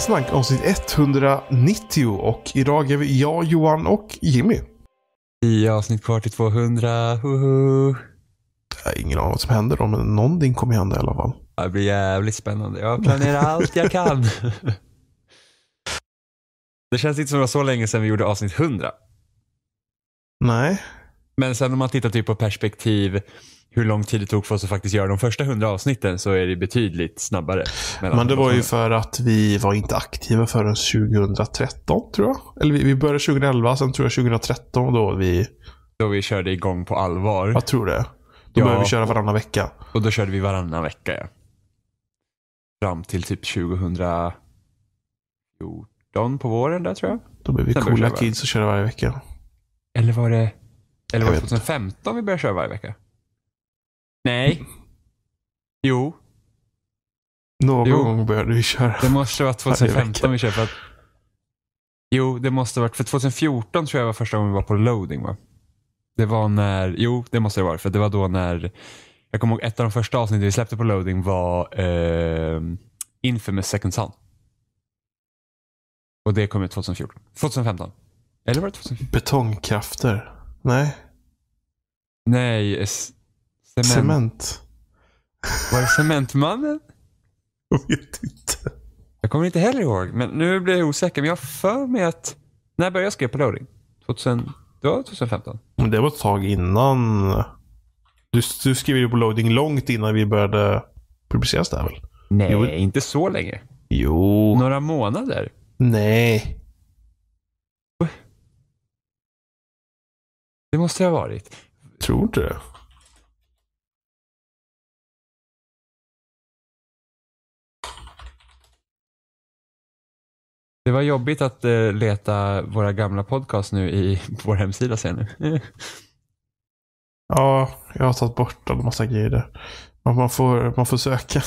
spelsnack avsnitt 190 och idag är vi jag, Johan och Jimmy. I avsnitt kvar till 200. Hoho. Jag har ingen aning vad som händer då, men någonting kommer hända i alla fall. Det blir jävligt spännande. Jag planerar allt jag kan. det känns inte som det var så länge sedan vi gjorde avsnitt 100. Nej. Men sen om man tittar typ på perspektiv hur lång tid det tog för oss att faktiskt göra de första hundra avsnitten så är det betydligt snabbare. Men det var ju för att vi var inte aktiva förrän 2013 tror jag. Eller vi började 2011, sen tror jag 2013 då vi... Då vi körde igång på allvar. Jag tror det. Då ja, började vi köra varannan vecka. Och då körde vi varannan vecka ja. Fram till typ 2014 på våren där tror jag. Då blev vi sen coola kids och körde varje vecka. Eller var det... Eller var det 2015 vi började köra varje vecka? Nej. Jo. Någon jo. gång började vi köra. Det måste vara 2015 vi köpte. Jo, det måste ha varit. För 2014 tror jag var första gången vi var på loading va? Det var när, jo det måste det vara. För det var då när, jag kommer ihåg ett av de första avsnitten vi släppte på loading var eh, Infamous Second Son. Och det kom ut 2014. 2015. Eller var det 2015? Betongkrafter? Nej. Nej, Cement. cement. Var det Cementmannen? Jag vet inte. Jag kommer inte heller ihåg, men nu blir jag osäker. Men jag för mig att... När började jag skriva på loading? 2000, det var 2015? Men det var ett tag innan. Du, du skrev ju på loading långt innan vi började publiceras där väl? Nej, jo. inte så länge. Jo. Några månader? Nej. Det måste det ha varit. Tror inte det. Det var jobbigt att eh, leta våra gamla podcast nu i, på vår hemsida ser nu. ja, jag har tagit bort en massa grejer där. Man får, man får söka.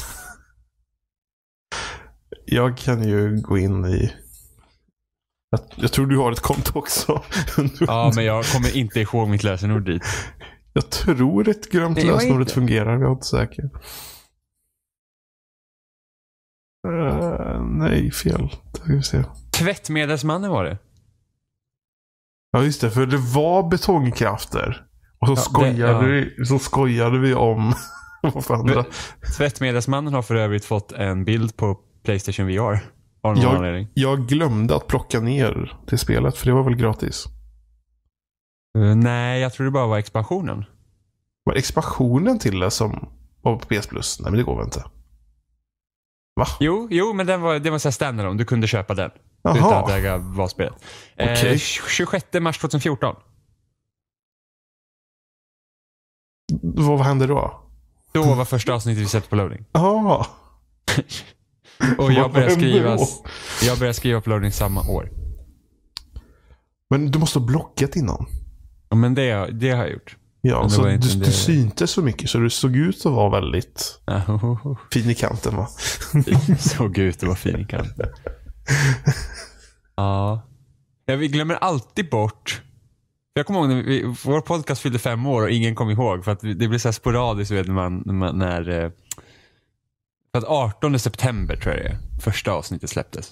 Jag kan ju gå in i... Jag, jag tror du har ett konto också. ja, men jag kommer inte ihåg mitt lösenord dit. Jag tror ett glömt lösenordet fungerar. Jag är inte säker. Eh, nej, fel. Tvättmedelsmannen var det. Ja, just det. För det var betongkrafter. Och så, ja, skojade, det, ja. vi, så skojade vi om Tvättmedelsmannen har för övrigt fått en bild på Playstation VR. Av någon jag, anledning. jag glömde att plocka ner till spelet, för det var väl gratis? Uh, nej, jag tror det bara var expansionen. Var expansionen till det som var på PS Plus? Nej, men det går väl inte? Va? Jo, jo men den var, det var en standalone. Du kunde köpa den. Jaha. Utan att äga VAS-spelet. Okay. Eh, 26 mars 2014. Vad hände då? Då var första avsnittet vi sett på loading. Jaha. Och jag började, skriva, jag började skriva på loading samma år. Men du måste ha blockat innan? Ja, men det, det har jag gjort. Ja, så du, du syntes så mycket så du såg ut att vara väldigt oh. fin i kanten va? såg ut att vara fin i kanten. ja. ja. Vi glömmer alltid bort. Jag kommer ihåg när vi, vår podcast fyllde fem år och ingen kom ihåg. För att det blir så här sporadiskt vet, när, man, man, när eh, för att 18 september tror jag det är. Första avsnittet släpptes.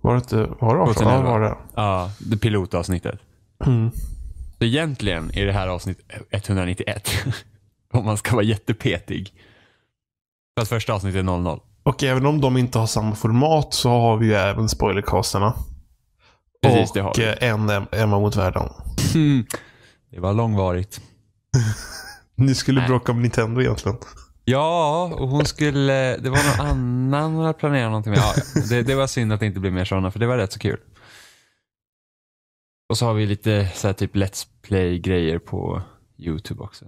Var det inte, var det 18? Ja, var det. Ja, det pilotavsnittet. Mm. Så egentligen är det här avsnitt 191. om man ska vara jättepetig. Fast första avsnittet är 00. Och även om de inte har samma format så har vi ju även spoilercasterna. Precis, och det har vi. Eh, en Emma mot världen. Hmm. Det var långvarigt. Ni skulle Nej. bråka om Nintendo egentligen. Ja, och hon skulle... Det var någon annan hon hade planerat någonting med. Ja, det, det var synd att det inte blev mer sådana, för det var rätt så kul. Och så har vi lite så här, typ Let's Play-grejer på YouTube också.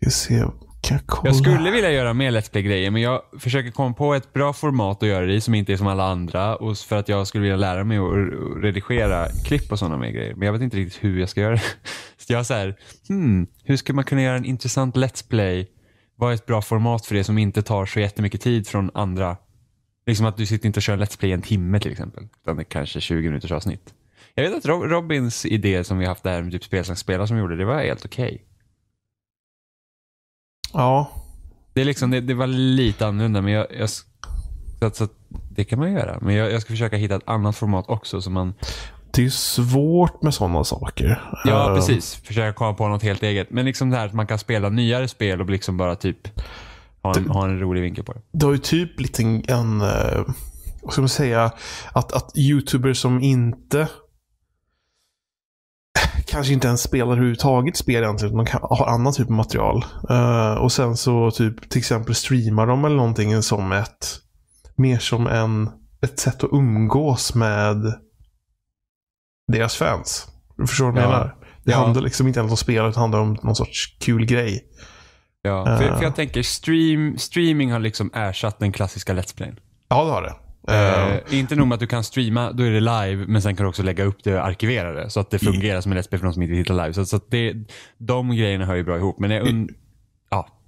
Ska se. Kan jag, jag skulle vilja göra mer Let's Play-grejer, men jag försöker komma på ett bra format att göra det i som inte är som alla andra. Och för att jag skulle vilja lära mig att redigera klipp och sådana mer grejer. Men jag vet inte riktigt hur jag ska göra det. Så jag så här, hmm, hur ska man kunna göra en intressant Let's Play? Vad är ett bra format för det som inte tar så jättemycket tid från andra Liksom att du sitter inte och kör Let's Play en timme till exempel. Utan det är kanske 20 minuters avsnitt. Jag vet att Robins idé som vi haft där med typ spelsnackspelare som gjorde, det var helt okej. Okay. Ja. Det, är liksom, det, det, var lite annorlunda, men jag, jag så, att, så att, det kan man göra. Men jag, jag, ska försöka hitta ett annat format också. Så man... Det är svårt med sådana saker. Ja, ehm. precis. Försöka komma på något helt eget. Men liksom det här att man kan spela nyare spel och liksom bara typ ha en, du, ha en rolig vinkel på det. Det har ju typ blivit en, en eh, vad ska man säga, att, att youtubers som inte kanske inte ens spelar överhuvudtaget spel egentligen. Man kan, har annan typ av material. Uh, och sen så typ till exempel streamar de eller någonting som ett mer som en, ett sätt att umgås med deras fans. Du förstår vad jag menar? Det handlar liksom inte ens om spel, utan handlar om någon sorts kul grej. Ja, eh. för, för jag tänker stream, streaming har liksom ersatt den klassiska Let's Play. Ja, det har det. Uh, inte nog med att du kan streama, då är det live, men sen kan du också lägga upp det och arkivera det så att det mm. fungerar som en Let's Play för de som inte tittar live. Så, så det, de grejerna hör ju bra ihop. Men jag, und-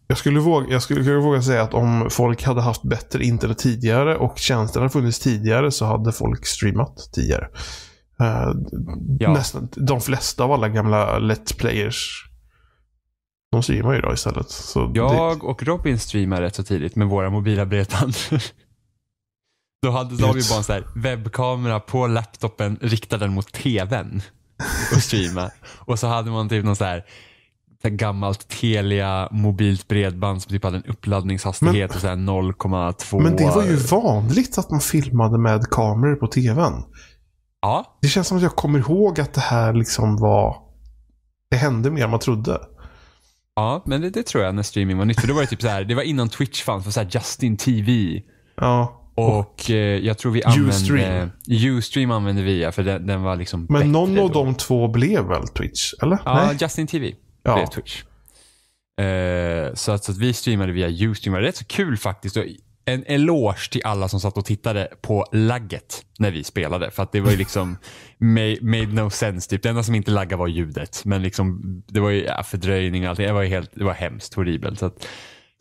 jag, skulle våga, jag skulle våga säga att om folk hade haft bättre internet tidigare och tjänsterna funnits tidigare så hade folk streamat tidigare. Uh, ja. nästan, de flesta av alla gamla Let's Players de streamar ju idag istället. Så jag det... och Robin streamade rätt så tidigt med våra mobila bredband. Då hade de ju bara en webbkamera på laptopen, riktad mot tvn och streama. och så hade man typ någon så här gammalt Telia mobilt bredband som typ hade en uppladdningshastighet på 0,2. Men det var ju vanligt att man filmade med kameror på tvn. Ja. Det känns som att jag kommer ihåg att det här liksom var... Det hände mer än man trodde. Ja, men det, det, tror jag när streaming var nytt. För då var det typ så här, det var innan Twitch fanns, för så här Justin TV. Ja. Och, eh, jag tror vi använde... Ustream. Ustream använde vi, ja, för den, den, var liksom Men någon av de två blev väl Twitch? Eller? Ja, Nej. Justin TV ja. blev Twitch. Eh, så, att, så att vi streamade via Ustream. Det var rätt så kul faktiskt. Och en eloge till alla som satt och tittade på lagget när vi spelade. För att det var ju liksom made, made no sense. Typ. Det enda som inte laggade var ljudet. Men liksom, det var ju ja, fördröjning och allting. Det var, helt, det var hemskt horribelt. Så, att,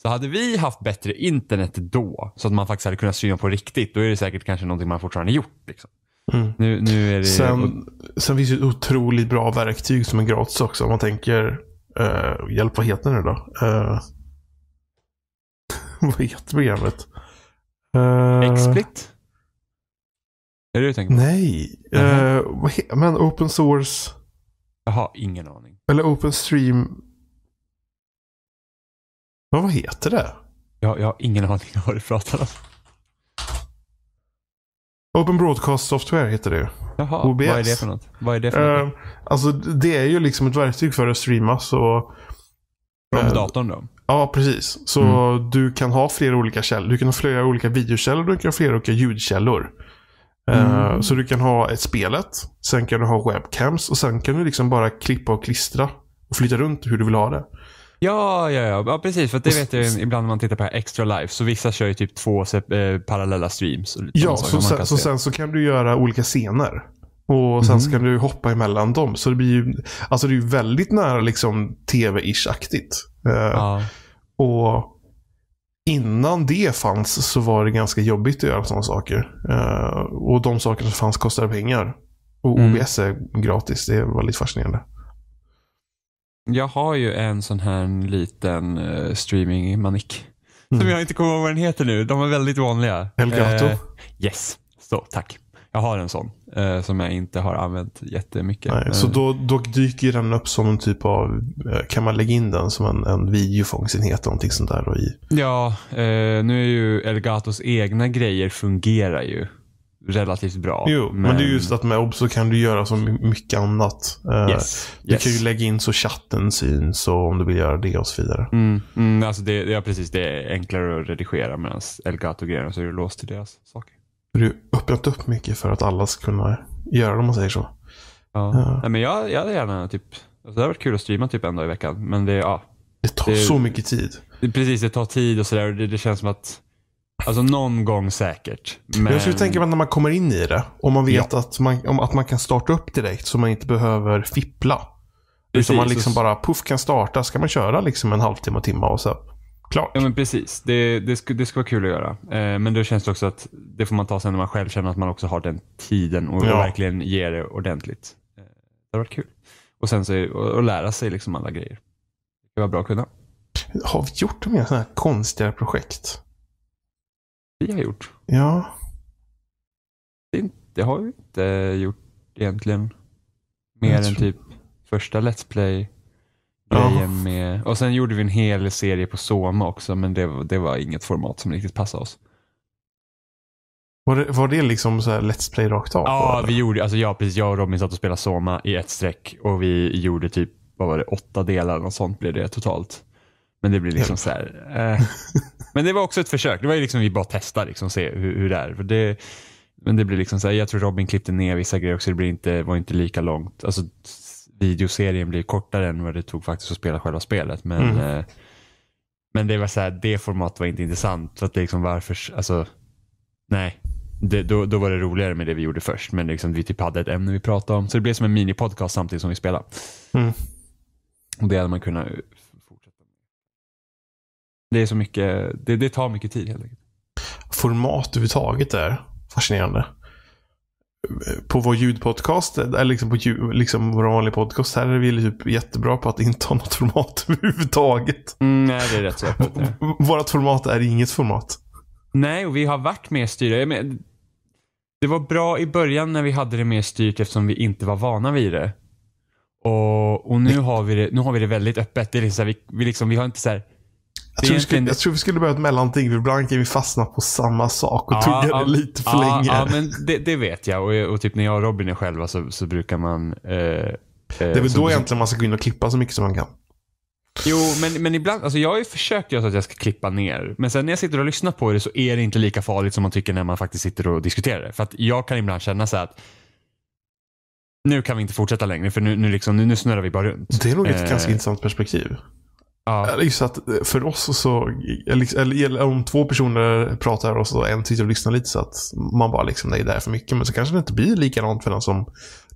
så hade vi haft bättre internet då, så att man faktiskt hade kunnat streama på riktigt, då är det säkert kanske någonting man fortfarande gjort. Liksom. Mm. Nu, nu är det... sen, sen finns det otroligt bra verktyg som är gratis också. Om man tänker, uh, hjälp vad heter det då? Uh, Vad vet brevet. Uh, eh, Xsplit? Är det du tänker på? Nej. Uh -huh. uh, men open source. Jag har ingen aning. Eller open stream. Men vad heter det? Jag, jag har ingen aning om vad du pratar om. Open Broadcast Software heter det. Jaha, OBS. vad är det för något? Vad är det för eh, något? Uh, alltså det är ju liksom ett verktyg för att streama så. Från eh, datorn då? Ja, precis. Så mm. du kan ha flera olika källor. Du kan ha flera olika videokällor, du kan ha flera olika ljudkällor. Eh, mm. Så du kan ha ett spelet, sen kan du ha webcams och sen kan du liksom bara klippa och klistra och flytta runt hur du vill ha det. Ja, ja, ja. ja precis. För det vet jag ibland när man tittar på extra live. Så vissa kör ju typ två eh, parallella streams. Ja, så, sen så, sen, så kan du göra olika scener. Och sen mhm. ska du hoppa emellan dem. Så det blir ju, alltså det är väldigt nära liksom tv-ish-aktigt. Eh, ja. Och innan det fanns så var det ganska jobbigt att göra sådana saker. Eh, och de saker som fanns kostade pengar. Och mm. OBS är gratis. Det var lite fascinerande. Jag har ju en sån här liten eh, streaming manick Mm. Som jag inte kommer ihåg vad den heter nu. De är väldigt vanliga. Elgato? Eh, yes, så tack. Jag har en sån. Eh, som jag inte har använt jättemycket. Nej, Så eh, då, då dyker den upp som en typ av, eh, kan man lägga in den som en, en videofångsenhet eller någonting sånt där? Då i? Ja, eh, nu är ju Elgatos egna grejer fungerar ju relativt bra. Jo, men... men, det är just att med OBS så kan du göra så mycket annat. Eh, yes, du yes. kan ju lägga in så chatten syns och om du vill göra det och så vidare. Mm, mm, alltså det, ja, precis. Det är enklare att redigera medan Elgato-grejerna så är du låst till deras saker. Du öppnat upp mycket för att alla ska kunna göra det om man säger så. Ja. ja. Nej, men jag, jag hade gärna typ, alltså det hade varit kul att streama typ en dag i veckan. Men det, ja, det tar det, så mycket tid. Det, precis, det tar tid och sådär. Det, det känns som att Alltså någon gång säkert. Men... Jag skulle tänka mig att när man kommer in i det, om man vet ja. att, man, om, att man kan starta upp direkt så man inte behöver fippla. Precis, utan man liksom så... bara puff kan starta, ska man köra liksom en halvtimme, och timme och så Klart. Ja, men precis. Det, det, ska, det ska vara kul att göra. Eh, men då känns det också att det får man ta sen när man själv känner att man också har den tiden och, ja. verkligen ger det ordentligt. Eh, det har varit kul. Och sen så är, och, och, lära sig liksom alla grejer. Det var bra att kunna. Har vi gjort några sådana här konstiga projekt? Vi har gjort. Ja. Det, det har vi inte gjort egentligen. Mer än typ första Let's Play grejer oh. med... Och sen gjorde vi en hel serie på Soma också, men det, det var inget format som riktigt passade oss. Var det, var det liksom så här Let's Play rakt av? Ja, vi gjorde, alltså jag, precis, jag och Robin satt och spelade Soma i ett streck och vi gjorde typ, vad var det, åtta delar och sånt blev det totalt. Men det blir liksom så här. Eh. Men det var också ett försök. Det var ju liksom vi bara testar liksom, se hur, hur det är. För det, men det blir liksom så här, jag tror Robin klippte ner vissa grejer också. Det blir inte, var inte lika långt. Alltså videoserien blir kortare än vad det tog faktiskt att spela själva spelet. Men, mm. eh, men det var så här, det formatet var inte intressant. För att det liksom varför, alltså, nej. Det, då, då var det roligare med det vi gjorde först. Men liksom, vi typ hade ett ämne vi pratade om. Så det blev som en minipodcast samtidigt som vi spelade. Mm. Och det hade man kunnat fortsätta med. Det är så mycket, det, det tar mycket tid helt enkelt. Format överhuvudtaget är fascinerande på vår ljudpodcast, eller liksom på ljud, liksom vår vanliga podcast, här är vi typ jättebra på att inte ha något format överhuvudtaget. Mm, nej, det är rätt så öppet. Vårt format är inget format. Nej, och vi har varit mer styrda. Det var bra i början när vi hade det mer styrt eftersom vi inte var vana vid det. Och, och nu, har vi det, nu har vi det väldigt öppet. Det är liksom, vi, vi, liksom, vi har inte så här jag tror, skulle, jag tror, vi skulle behöva ett mellanting, ibland kan vi fastna på samma sak och ja, tugga ja, det lite för ja, länge. Ja, men det, det vet jag. Och, och, typ när jag och Robin är själva så, så brukar man... Eh, eh det är väl då egentligen man ska gå in och klippa så mycket som man kan. Jo, men, men ibland, alltså jag har ju försökt göra så att jag ska klippa ner. Men sen när jag sitter och lyssnar på det så är det inte lika farligt som man tycker när man faktiskt sitter och diskuterar det. För att jag kan ibland känna så att nu kan vi inte fortsätta längre för nu, nu, liksom, nu, nu snurrar vi bara runt. Det är nog ett eh, ganska intressant perspektiv. Ja. Så att för oss så, liksom- eller om två personer pratar och så en sitter och lyssnar lite så att man bara liksom, nej det är för mycket. Men så kanske det inte blir likadant för den som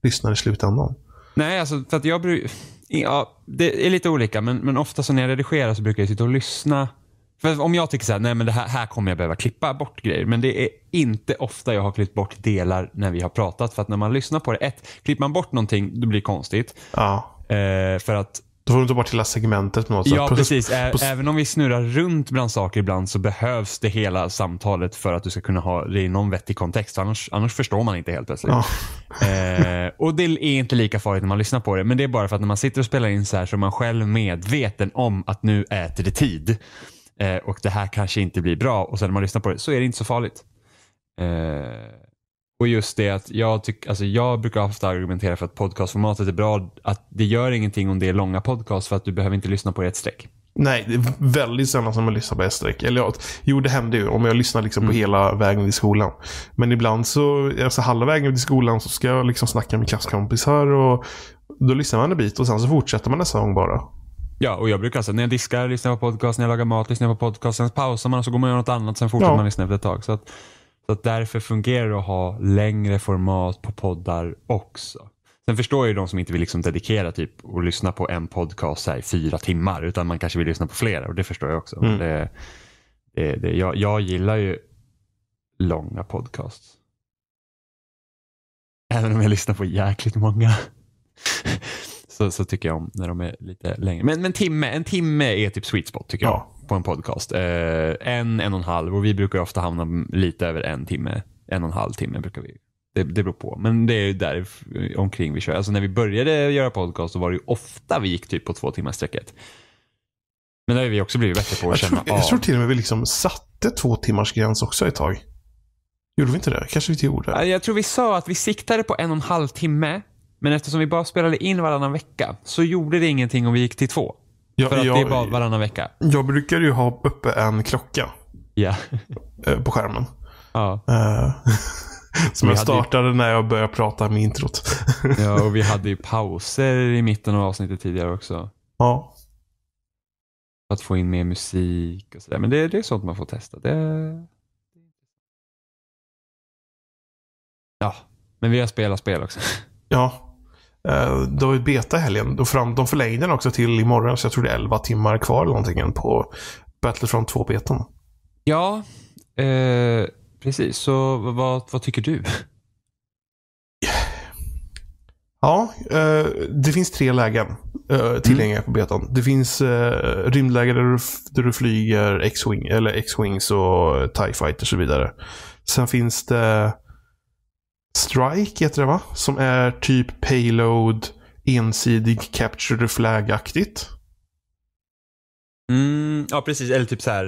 lyssnar i slutändan. Nej, alltså för att jag brukar, ja, det är lite olika men, men ofta så när jag redigerar så brukar jag sitta och lyssna. För om jag tycker så här, nej men det här, här kommer jag behöva klippa bort grejer. Men det är inte ofta jag har klippt bort delar när vi har pratat. För att när man lyssnar på det, ett, klipper man bort någonting, då blir det konstigt. Ja. Eh, för att då får de ta bort hela segmentet något Ja, precis. Ä process. Även om vi snurrar runt bland saker ibland så behövs det hela samtalet för att du ska kunna ha det i någon vettig kontext. Annars, annars förstår man inte helt plötsligt. Ja. Eh, och det är inte lika farligt när man lyssnar på det. Men det är bara för att när man sitter och spelar in så här så är man själv medveten om att nu äter det tid. Eh, och det här kanske inte blir bra. Och sen när man lyssnar på det så är det inte så farligt. Eh, och just det att jag, tyck, alltså jag brukar ofta argumentera för att podcastformatet är bra. Att det gör ingenting om det är långa podcasts för att du behöver inte lyssna på det ett streck. Nej, det är väldigt sällan som jag lyssnar på ett streck. Eller ja, jo, det händer ju om jag lyssnar liksom mm. på hela vägen till skolan. Men ibland så, alltså halva vägen till skolan så ska jag liksom snacka med klasskompisar och då lyssnar man en bit och sen så fortsätter man nästa gång bara. Ja, och jag brukar alltså, när jag diskar lyssnar jag på podcast, när jag lagar mat lyssnar jag på podcast, sen pausar man och så går man och gör något annat, sen fortsätter ja. man lyssna efter ett tag. Så att, så därför fungerar det att ha längre format på poddar också. Sen förstår jag ju de som inte vill liksom dedikera typ och lyssna på en podcast i fyra timmar utan man kanske vill lyssna på flera och det förstår jag också. Mm. Det, det, det, jag, jag gillar ju långa podcasts. Även om jag lyssnar på jäkligt många. så, så tycker jag om när de är lite längre. Men, men timme, en timme är typ sweet spot tycker jag på en podcast. Eh, en, en och en halv och vi brukar ofta hamna lite över en timme. En och en halv timme brukar vi. Det, det beror på, men det är där omkring vi kör. Alltså när vi började göra podcast så var det ju ofta vi gick typ på två timmar sträcket. Men det har vi också blivit bättre på att jag känna tror, av. Jag tror till och med vi liksom satte två timmars gräns också ett tag. Gjorde vi inte det? Kanske vi inte gjorde. Jag tror vi sa att vi siktade på en och en halv timme men eftersom vi bara spelade in varannan vecka så gjorde det ingenting om vi gick till två. Ja, för att jag, det är bara varannan vecka. Jag brukar ju ha uppe en klocka. Ja. Eh, på skärmen. Ja. Eh, som jag startade ju... när jag började prata med introt. ja, och vi hade ju pauser i mitten av avsnittet tidigare också. Ja. För Att få in mer musik och sådär. Men det, det är sånt man får testa. Det... Ja, men vi har spelat spel också. Ja, Eh, det var ju beta helgen. de förlängde den också till imorgon, så jag tror det är 11 timmar kvar någonting på Battlefront 2-betan. Ja, eh, precis. Så vad, vad tycker du? Ja, eh, det finns tre lägen eh, mm. tillgängliga mm. på betan. Det finns eh, rymdläge där du, där du flyger X-Wing, eller X-Wings och TIE Fighter och så vidare. Sen finns det Strike heter det va? Som är typ payload, ensidig capture the flag-aktigt. Mm, ja, precis. Eller typ så här.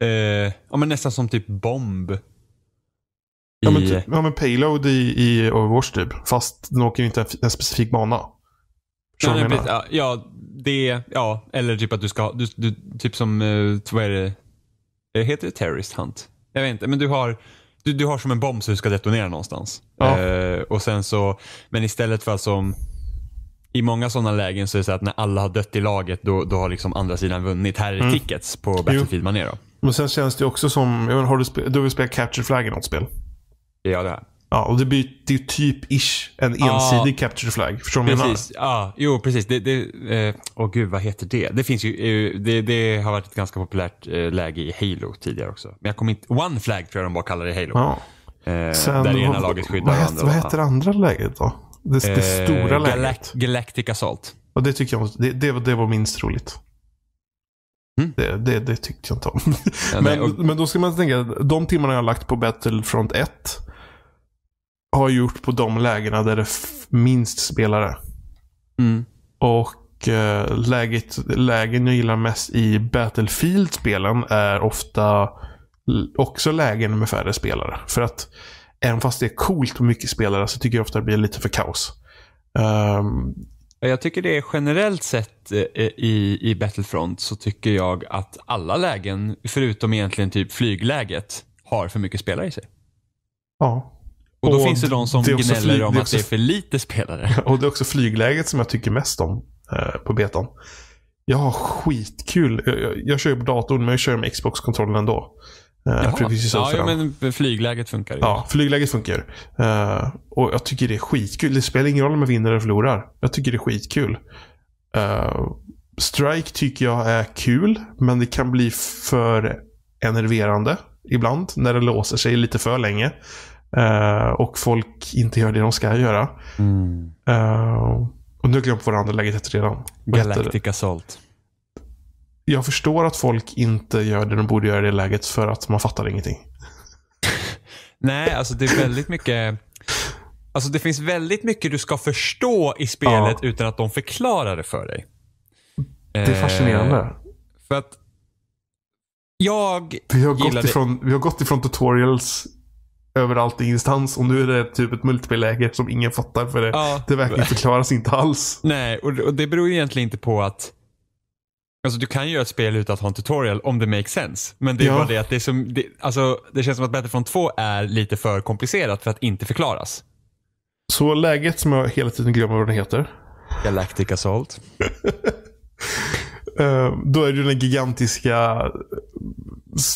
Eh, ja, men nästan som typ bomb. Ja, men, typ, ja, men payload i, i Overwatch typ. Fast den åker inte en, en specifik bana. Ja, nej, precis, ja, ja, det, ja, eller typ att du ska, du, du typ som, eh, vad är det? Eh, heter det Terrorist Hunt? Jag vet inte, men du har du, du har som en bomb som du ska detonera någonstans. Ja. Eh, och sen så, men istället för att som i många sådana lägen så är det så att när alla har dött i laget då, då har liksom andra sidan vunnit. Här är det mm. tickets på Battlefield manér Men sen känns det också som, jag menar, har du, du har väl spelat Capture Flag i något spel? Ja det har Ja, och det blir ju typ ish en ensidig ja, capture flag. Förstår du vad jag menar? Ja, jo, precis. Det, det, eh, åh gud, vad heter det? Det, finns ju, eh, det, det har varit ett ganska populärt eh, läge i Halo tidigare också. Men jag kommer inte... One flag tror jag de bara kallar det i Halo. Ja. Eh, Sen, där ena laget skyddar andra. Vad heter andra läget då? Det, eh, stora läget? Galact Galactic Assault. Och det tycker jag det, det, det var minst roligt. Mm. Det, det, det, tyckte jag inte om. Ja, men, och... men då ska man tänka, de timmarna jag har lagt på Battlefront 1 har gjort på de lägena där det är minst spelare. Mm. Och eh, läget, lägen jag gillar mest i Battlefield-spelen är ofta också lägen med färre spelare. För att även fast det är coolt med mycket spelare så tycker jag ofta det blir lite för kaos. Um, jag tycker det är generellt sett eh, i, i Battlefront så tycker jag att alla lägen, förutom egentligen typ flygläget, har för mycket spelare i sig. Ja. Och då och finns det de som det gnäller om det att det är för lite spelare. Och det är också flygläget som jag tycker mest om eh, på betan. Jag har skitkul. Jag, jag, jag kör på datorn, men jag kör med Xbox-kontrollen ändå. Eh, för ja, ja men flygläget funkar ju. Ja, flygläget funkar. Eh, och jag tycker det är skitkul. Det spelar ingen roll om jag vinner eller förlorar. Jag tycker det är skitkul. Eh, Strike tycker jag är kul, men det kan bli för enerverande ibland när det låser sig lite för länge. Uh, och folk inte gör det de ska göra. Mm. Uh, och nu har jag glömt vad det andra läget heter redan. Galactic Assault. Jag förstår att folk inte gör det de borde göra i det läget för att man fattar ingenting. Nej, alltså det är väldigt mycket... Alltså det finns väldigt mycket du ska förstå i spelet ja. utan att de förklarar det för dig. Det är fascinerande. Eh, för att jag vi har, gillade... gått ifrån, vi har gått ifrån tutorials överallt i instans och nu är det typ ett multiplayer som ingen fattar för det, ja. det verkligen förklaras inte alls. Nej, och det beror egentligen inte på att Alltså du kan ju göra ett spel utan att ha en tutorial om det makes sense. Men det är ja. bara det att det är som, det, alltså, det känns som att Battlefront 2 är lite för komplicerat för att inte förklaras. Så läget som jag hela tiden glömmer vad det heter. Galactic Assault. uh, då är det den gigantiska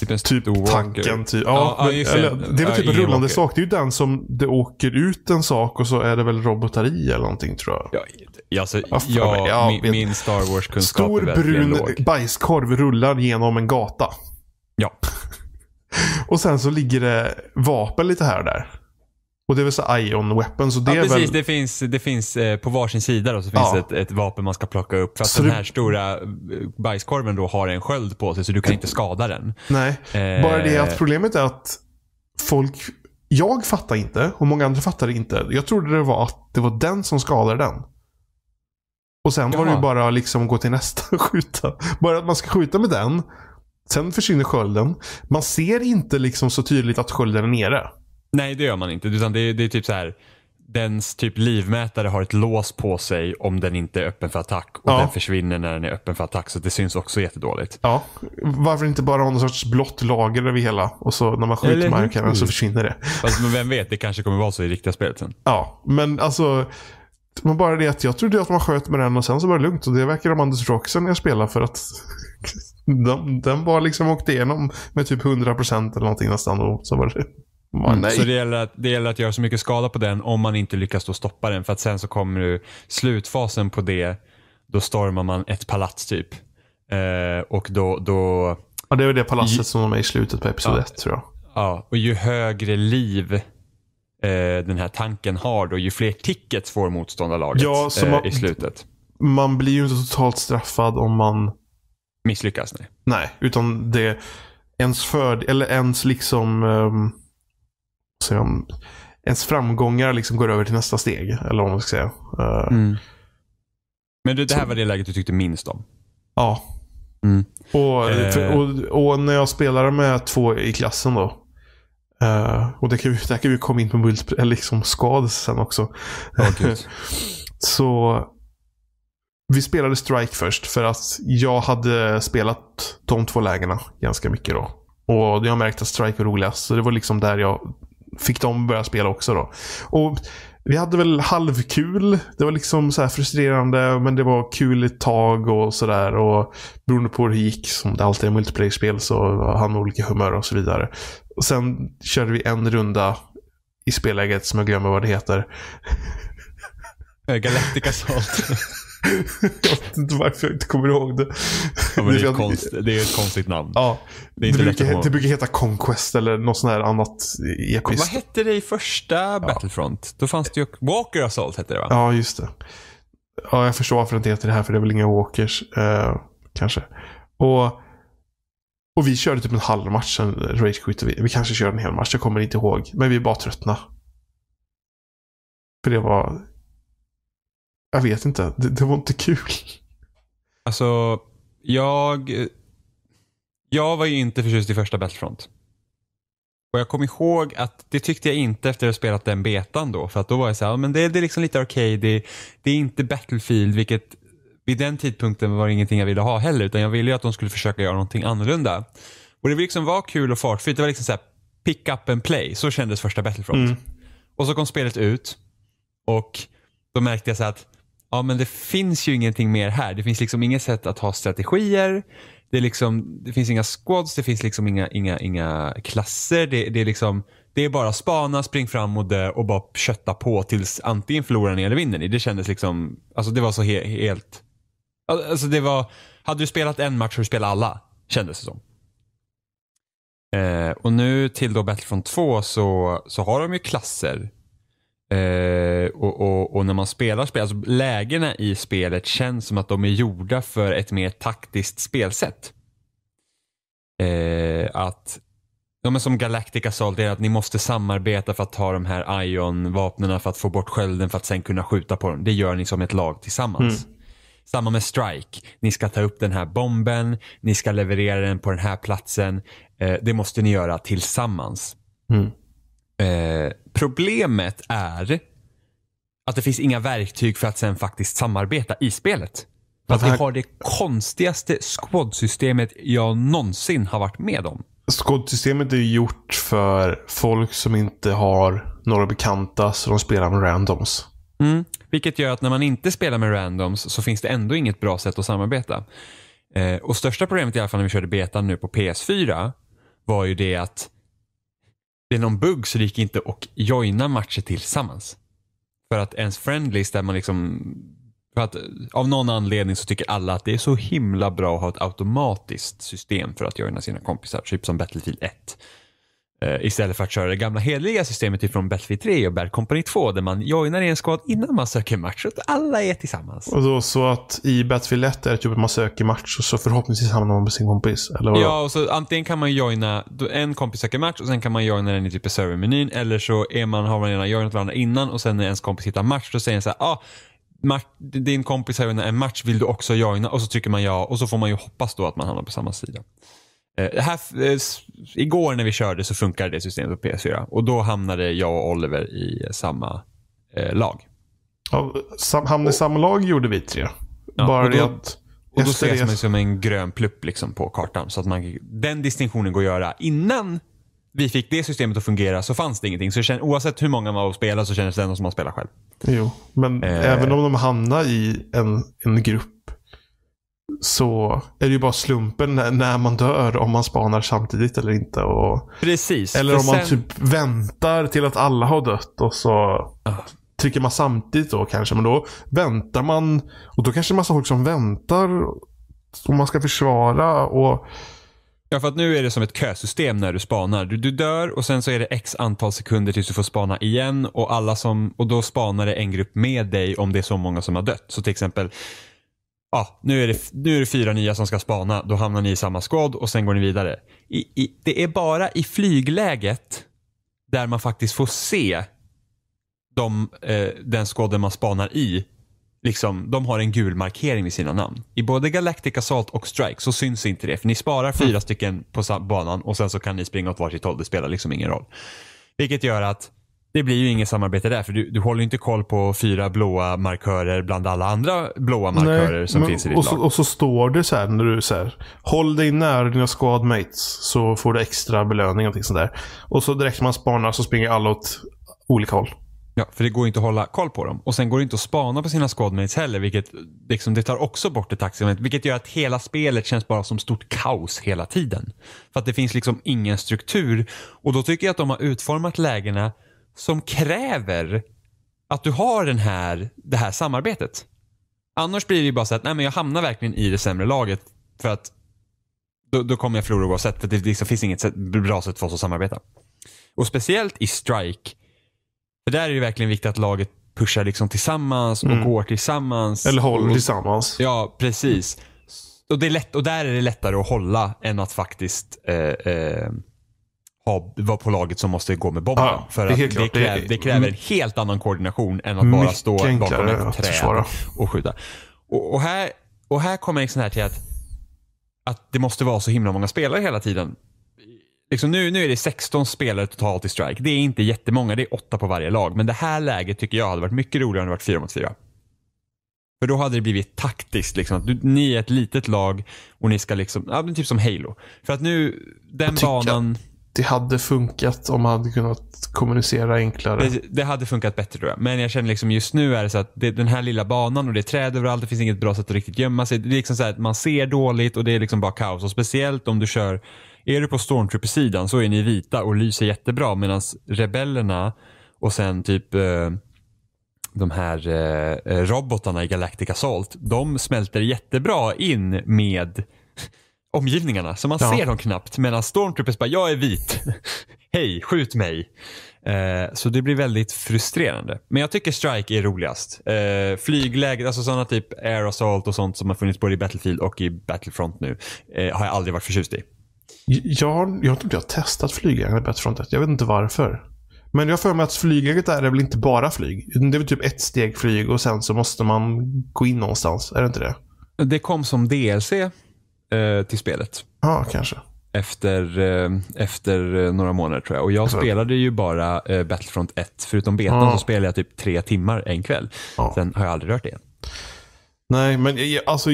typ, typ tanken. Typ. Ja, ja, men, ja eller, det är väl typ en rullande walker. sak. Det är ju den som det åker ut en sak och så är det väl robotar i eller någonting tror jag. Ja, alltså, ja, min, min, Star Wars-kunskap Stor är brun låg. bajskorv rullar genom en gata. Ja. och sen så ligger det vapen lite här och där. Och det är väl så Ion Weapons. Och det ja, precis. Väl... Det finns, det finns eh, på varsin sida då, så finns ja. ett, ett vapen man ska plocka upp. För att så den här du... stora eh, bajskorven då har en sköld på sig så du kan inte skada den. Nej, eh... bara det att problemet är att folk jag fattar inte och många andra fattar inte. Jag trodde det var att det var den som skadade den. Och sen Jaha. var det ju bara liksom gå till nästa och skjuta. Bara att man ska skjuta med den. Sen försvinner skölden. Man ser inte liksom så tydligt att skölden är nere. Nej, det gör man inte. Utan det, det är typ så här. Dens typ livmätare har ett lås på sig om den inte är öppen för attack. Och ja. den försvinner när den är öppen för attack. Så det syns också jättedåligt. Ja. Varför inte bara ha någon sorts blått lager över hela? Och så när man skjuter Eller... så försvinner det. Fast, men vem vet, det kanske kommer vara så i riktiga spelet sen. Ja, men alltså. Men bara det att jag trodde att man sköt med den och sen så var det lugnt. Och det verkar de Anders Roxen jag spelar för att den, den bara liksom åkte igenom med typ 100% eller någonting nästan. Och så var det Mm. Så det gäller, att, det gäller att göra så mycket skada på den om man inte lyckas då stoppa den. För att sen så kommer du slutfasen på det. Då stormar man ett palats typ. Eh, och då... då ja, det är det palatset ju, som var med i slutet på episod 1 ja, tror jag. Ja, och ju högre liv eh, den här tanken har då, ju fler tickets får motståndarlaget ja, eh, man, i slutet. Man blir ju inte totalt straffad om man... Misslyckas, nej. Nej, utan det... Ens för... Eller ens liksom... Um se om ens framgångar liksom går över till nästa steg. Eller vad man ska säga. Eh, mm. Men det, här var det läget du tyckte minst om? Ja. Mm. Och, eh. och, och, när jag spelade med två i klassen då. Eh, och det kan vi, där kan vi komma in på multipl- liksom skad sen också. Okay. så vi spelade Strike först för att jag hade spelat de två lägena ganska mycket då. Och jag märkte att Strike var roligast. Så det var liksom där jag fick de börja spela också då. Och vi hade väl halvkul. Det var liksom så frustrerande, men det var kul ett tag och sådär. beroende på hur det gick, som det alltid är i multiplayer-spel, så han med olika humör och så vidare. Och sen körde vi en runda i spelläget som jag glömmer vad det heter. Eh, Galactic salt. jag vet inte varför jag inte kommer ihåg det. Ja, det, är konst, det, är ett konstigt namn. Ja, det, det, brukar, det brukar heta Conquest eller något sånt här annat episkt. Vad hette det i första Battlefront? Ja. Då fanns det ju Walker Assault hette det va? Ja, just det. Ja, jag förstår varför det inte heter det här för det är väl inga walkers. Eh, kanske. Och, och vi körde typ en halv match sen Rage Quit. Vi, vi kanske körde en hel match, jag kommer inte ihåg. Men vi bara tröttna. För det var jag vet inte. Det, det var inte kul. Alltså, jag... Jag var ju inte förtjust i första Battlefront. Och jag kommer ihåg att det tyckte jag inte efter att ha spelat den betan då. För att då var jag så här, men det, det är liksom lite arcade, det, det är inte Battlefield, vilket vid den tidpunkten var det ingenting jag ville ha heller. Utan jag ville ju att de skulle försöka göra någonting annorlunda. Och det liksom var kul och fartfyllt. Det var liksom så här, pick up and play. Så kändes första Battlefront. Mm. Och så kom spelet ut. Och då märkte jag så att ja men det finns ju ingenting mer här. Det finns liksom inget sätt att ha strategier. Det, liksom, det finns inga squads, det finns liksom inga, inga, inga klasser. Det, det, är liksom, det är bara spana, spring fram och dö och bara kötta på tills antingen förlorar ni eller vinner ni. Det kändes liksom, alltså det var så he helt... Alltså det var, hade du spelat en match så du spelat alla, kändes det som. Eh, och nu till då Battlefront 2 så, så har de ju klasser Eh, och, och, och, när man spelar spel, alltså lägena i spelet känns som att de är gjorda för ett mer taktiskt spelsätt. Eh, att, ja, men som Galactic Assault är att ni måste samarbeta för att ta de här ion vapnen för att få bort skölden för att sen kunna skjuta på dem. Det gör ni som ett lag tillsammans. Mm. Samma med Strike. Ni ska ta upp den här bomben, ni ska leverera den på den här platsen. Eh, det måste ni göra tillsammans. Mm. Eh, problemet är att det finns inga verktyg för att sen faktiskt samarbeta i spelet. För att vi har det konstigaste squad-systemet jag någonsin har varit med om. Squad-systemet är gjort för folk som inte har några bekanta, så de spelar med randoms. Mm. Vilket gör att när man inte spelar med randoms så finns det ändå inget bra sätt att samarbeta. Eh, och största problemet i alla fall när vi körde betan nu på PS4 var ju det att det är någon bugg så det gick inte att joina matcher tillsammans. För att ens friendlist, där man liksom, för att av någon anledning så tycker alla att det är så himla bra att ha ett automatiskt system för att joina sina kompisar, typ som Battlefield 1. Eh, istället för att köra det gamla hederliga systemet från Battlefield 3 och Bad Company 2 där man joinar i en squad innan man söker match. Så alla är tillsammans. Och då så att i Battlefield 1 är det typ att man söker match och så förhoppningsvis hamnar man med sin kompis? Eller vad? Ja, och så antingen kan man joina, en kompis söker match och sen kan man joina den i typ servermenyn eller så är man, har man redan joinat varandra innan och sen när ens kompis hittar match då säger den så här, ah, din kompis har en match, vill du också joina? Och så trycker man ja och så får man ju hoppas då att man hamnar på samma sida. Eh, här, eh, igår när vi körde så funkade det systemet på PS4 och då hamnade jag och Oliver i eh, samma eh, lag. Ja, sam, hamna i samma lag gjorde vi tre. Ja, Bara och då, det att då ses man som en grön plupp liksom på kartan. Så att man, den distinktionen går att göra. Innan vi fick det systemet att fungera så fanns det ingenting. Så känner, oavsett hur många man spelar så kändes det ändå som man spelar själv. Jo, men eh. även om de hamnar i en, en grupp så är det ju bara slumpen när, man dör om man spanar samtidigt eller inte. Och, Precis. Eller om man typ väntar till att alla har dött och så uh. trycker man samtidigt då kanske. Men då väntar man och då kanske det är massa folk som väntar och man ska försvara. och Ja, för att nu är det som ett kösystem när du spanar. Du, du dör och sen så är det x antal sekunder tills du får spana igen och, alla som, och då spanar det en grupp med dig om det är så många som har dött. Så till exempel ja, nu, är det, nu är det fyra nya som ska spana. Då hamnar ni i samma squad och sen går ni vidare. I, i, det är bara i flygläget där man faktiskt får se de, eh, den skåden man spanar i. Liksom, de har en gul markering vid sina namn. I både Galactic Assault och Strike så syns inte det. För ni sparar mm. fyra stycken på banan och sen så kan ni springa åt varsitt håll. Det spelar liksom ingen roll. Vilket gör att det blir ju inget samarbete där för du, du håller inte koll på fyra blåa markörer bland alla andra blåa markörer Nej, som men, finns i ditt och lag. Så, och så står det så här när du säger håll dig nära dina squadmates så får du extra belöning och sånt där. Och så direkt när man spanar så springer alla åt olika håll. Ja, för det går inte att hålla koll på dem. Och sen går det inte att spana på sina squadmates heller, vilket liksom, det tar också bort det tacksamhet. Vilket gör att hela spelet känns bara som stort kaos hela tiden. För att det finns liksom ingen struktur. Och då tycker jag att de har utformat lägena som kräver att du har den här, det här samarbetet. Annars blir det ju bara så att nej, men jag hamnar verkligen i det sämre laget för att då, då kommer jag förlora oavsett för det liksom finns inget sätt, bra sätt för oss att samarbeta. Och speciellt i strike, för där är det verkligen viktigt att laget pushar liksom tillsammans och mm. går tillsammans. Eller håller och, tillsammans. Ja, precis. Och, det är lätt, och där är det lättare att hålla än att faktiskt eh, eh, ha, vara på laget som måste gå med bomben. Ja, för det, klart, det, kräver, det, kräver en helt annan koordination än att bara stå bakom ett träd och skjuta. Och, och, här, och här kommer jag liksom här till att, att det måste vara så himla många spelare hela tiden. Liksom nu, nu är det 16 spelare totalt i strike. Det är inte jättemånga, det är åtta på varje lag. Men det här läget tycker jag hade varit mycket roligare om det varit fyra mot fyra. För då hade det blivit taktiskt. Liksom. Du, ni är ett litet lag och ni ska liksom, ja, typ som Halo. För att nu, den banan... Jag det hade funkat om man hade kunnat kommunicera enklare. Det, det, hade funkat bättre tror jag. Men jag känner liksom just nu är det så att det, den här lilla banan och det är träd överallt. Det finns inget bra sätt att riktigt gömma sig. Det är liksom så att man ser dåligt och det är liksom bara kaos. Och Speciellt om du kör, är du på stormtrooper-sidan så är ni vita och lyser jättebra medan rebellerna och sen typ eh, de här eh, robotarna i Galactic Assault, de smälter jättebra in med omgivningarna. Så man ja. ser dem knappt. Medan Stormtroopers bara, jag är vit. Hej, skjut mig. Eh, så det blir väldigt frustrerande. Men jag tycker Strike är roligast. Eh, flygläget, alltså sådana typ Air Assault och sånt som har funnits både i Battlefield och i Battlefront nu. Eh, har jag aldrig varit förtjust i. Jag, jag tror inte jag har testat flygläget i Battlefront 1. Jag vet inte varför. Men jag för mig att flygläget är väl inte bara flyg? Det är väl typ ett steg flyg och sen så måste man gå in någonstans. Är det inte det? Det kom som DLC eh, till spelet. Ja, ah, kanske. Efter, eh, efter eh, några månader tror jag. Och jag alltså- spelade ju bara eh, Battlefront 1. Förutom betan ah. så spelade jag typ tre timmar en kväll. Ah. Sen har jag aldrig rört det igen. Nej, men eh, alltså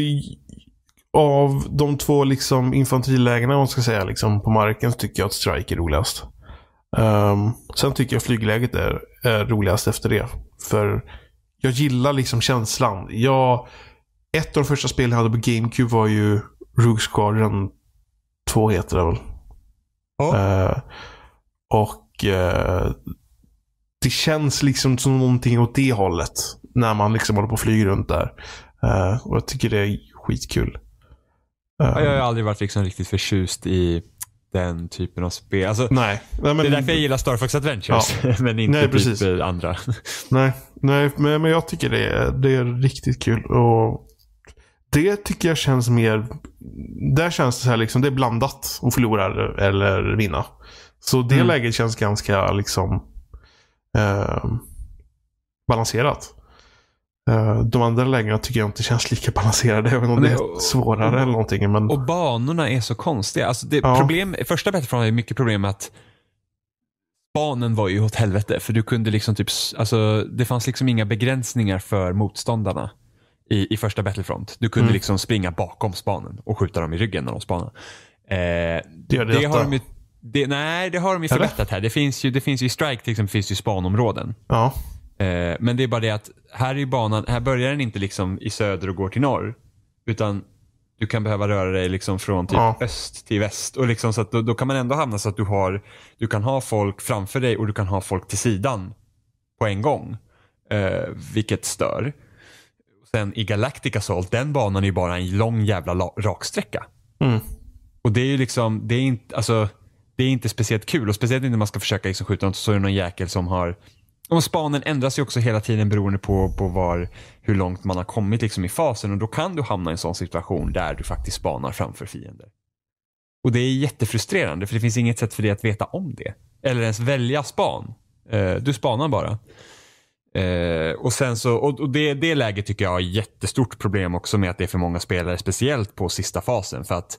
av de två liksom infanterilägena man ska säga liksom, på marken så tycker jag att strike är roligast. Um, sen tycker jag flygläget är, är roligast efter det. För jag gillar liksom känslan. Jag, ett av de första spelen jag hade på GameCube var ju Rogue Squadron 2 heter det väl. Ja. Eh, och eh, det känns liksom som någonting åt det hållet. När man liksom håller på och flyger runt där. Eh, och jag tycker det är skitkul. Ja, jag har eh, aldrig varit liksom riktigt förtjust i den typen av spel. Alltså, nej, nej, men, det är därför jag gillar Star Fox Adventures. Ja. men inte nej, precis. typ andra. nej, nej men, men jag tycker det är, det är riktigt kul. Och det tycker jag känns mer... Där känns det så här liksom, det är blandat att förlora eller vinna. Så det mm. läget känns ganska liksom eh, balanserat. Eh, de andra lägena tycker jag inte känns lika balanserade, även om det är svårare och, eller någonting. Men... Och banorna är så konstiga. Alltså det, ja. problem, första Battlefront är mycket problem med att banen var ju åt helvete. För du kunde liksom typ, alltså, det fanns liksom inga begränsningar för motståndarna i, i första Battlefront. Du kunde mm. liksom springa bakom spanen och skjuta dem i ryggen när de spanade. Eh, det, det, det har de ju, det, nej, det har de ju förbättrat här. Det finns ju, det finns ju i Strike till exempel, finns ju spanområden. Ja. Eh, men det är bara det att här är banan, här börjar den inte liksom i söder och går till norr. Utan du kan behöva röra dig liksom från typ ja. öst till väst. Och liksom så då, då, kan man ändå hamna så att du, har, du kan ha folk framför dig och du kan ha folk till sidan på en gång. Eh, vilket stör. Sen i Galactic Assault, den banan är ju bara en lång jävla raksträcka. Mm. Och det är ju liksom, det är inte, alltså, det är inte speciellt kul och speciellt inte när man ska försöka liksom skjuta något så är det någon jäkel som har och spanen ändras ju också hela tiden beroende på, på var, hur långt man har kommit liksom i fasen och då kan du hamna i en sån situation där du faktiskt spanar framför fiender. Och det är jättefrustrerande för det finns inget sätt för dig att veta om det. Eller ens välja span. Eh, du spanar bara. Eh, och sen så, och det, det läget tycker jag är jättestort problem också med att det är för många spelare, speciellt på sista fasen. För att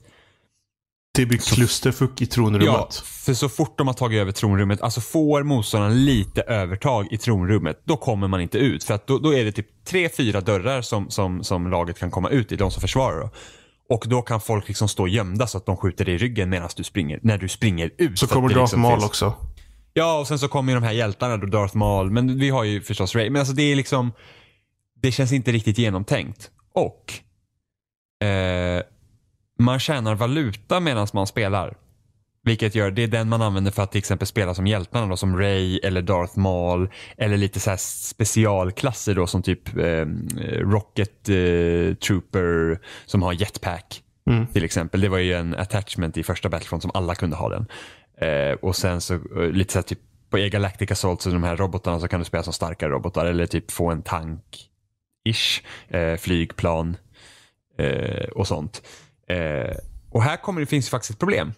det blir klusterfuck i tronrummet. Ja, för så fort de har tagit över tronrummet, alltså får motståndaren lite övertag i tronrummet, då kommer man inte ut. För att då, då är det typ tre, fyra dörrar som, som, som laget kan komma ut i, de som försvarar. Då. Och då kan folk liksom stå gömda så att de skjuter dig i ryggen medan du springer, när du springer ut. Så, så kommer Darth liksom Maul också. Ja, och sen så kommer ju de här hjältarna, då Darth Maul, men vi har ju förstås Ray. Men alltså det är liksom, det känns inte riktigt genomtänkt. Och eh, man tjänar valuta medan man spelar. Vilket gör, det är den man använder för att till exempel spela som hjältarna då, som Ray eller Darth Maul. Eller lite så specialklasser då som typ eh, Rocket eh, Trooper som har jetpack. Mm. Till exempel. Det var ju en attachment i första Battlefront som alla kunde ha den. Eh, och sen så eh, lite så här, typ på E-Galactica Assault, så de här robotarna så kan du spela som starkare robotar eller typ få en tank. Ish, eh, flygplan eh, och sånt. Eh, och här kommer, det finns faktiskt ett problem.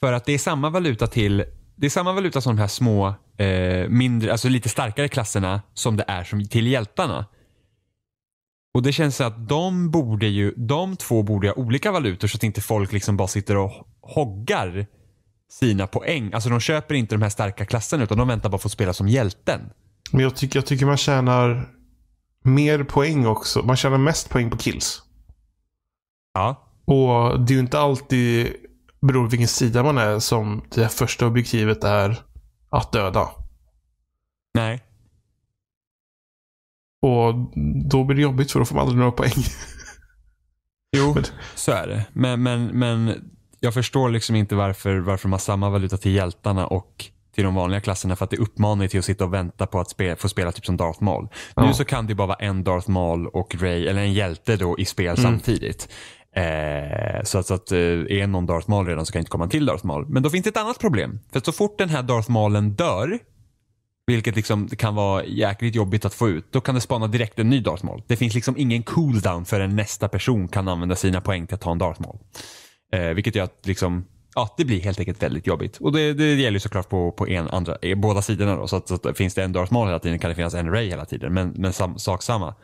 För att det är samma valuta till, det är samma valuta som de här små, eh, mindre, alltså lite starkare klasserna som det är som, till hjältarna. Och det känns så att de borde ju, de två borde ha olika valutor så att inte folk liksom bara sitter och hoggar sina poäng. Alltså de köper inte de här starka klasserna utan de väntar bara på att spela som hjälten. Men jag tycker, jag tycker man tjänar mer poäng också. Man tjänar mest poäng på kills. Ja. Och det är ju inte alltid beroende på vilken sida man är som det första objektivet är att döda. Nej. Och då blir det jobbigt för då får man aldrig några poäng. Jo, så är det. Men, men, men jag förstår liksom inte varför, varför de har samma valuta till hjältarna och till de vanliga klasserna för att det uppmanar till att sitta och vänta på att spe, få spela typ som Darth Maul. Ja. Nu så kan det bara vara en Darth Maul och Ray eller en hjälte då i spel mm. samtidigt. Eh, så att, så att eh, är någon Darth Maul redan så kan jag inte komma till Darth Maul. Men då finns det ett annat problem. För så fort den här Darth Maulen dör, vilket liksom kan vara jäkligt jobbigt att få ut, då kan det spana direkt en ny Darth Maul. Det finns liksom ingen cooldown förrän nästa person kan använda sina poäng till att ta en Darth Maul. Eh, vilket gör att liksom, ja, det blir helt enkelt väldigt jobbigt. Och det, det gäller ju såklart på, på en, andra, båda sidorna. Då. Så, att, så att finns det en Darth Maul hela tiden kan det finnas en Ray hela tiden. Men, men sam, sak samma.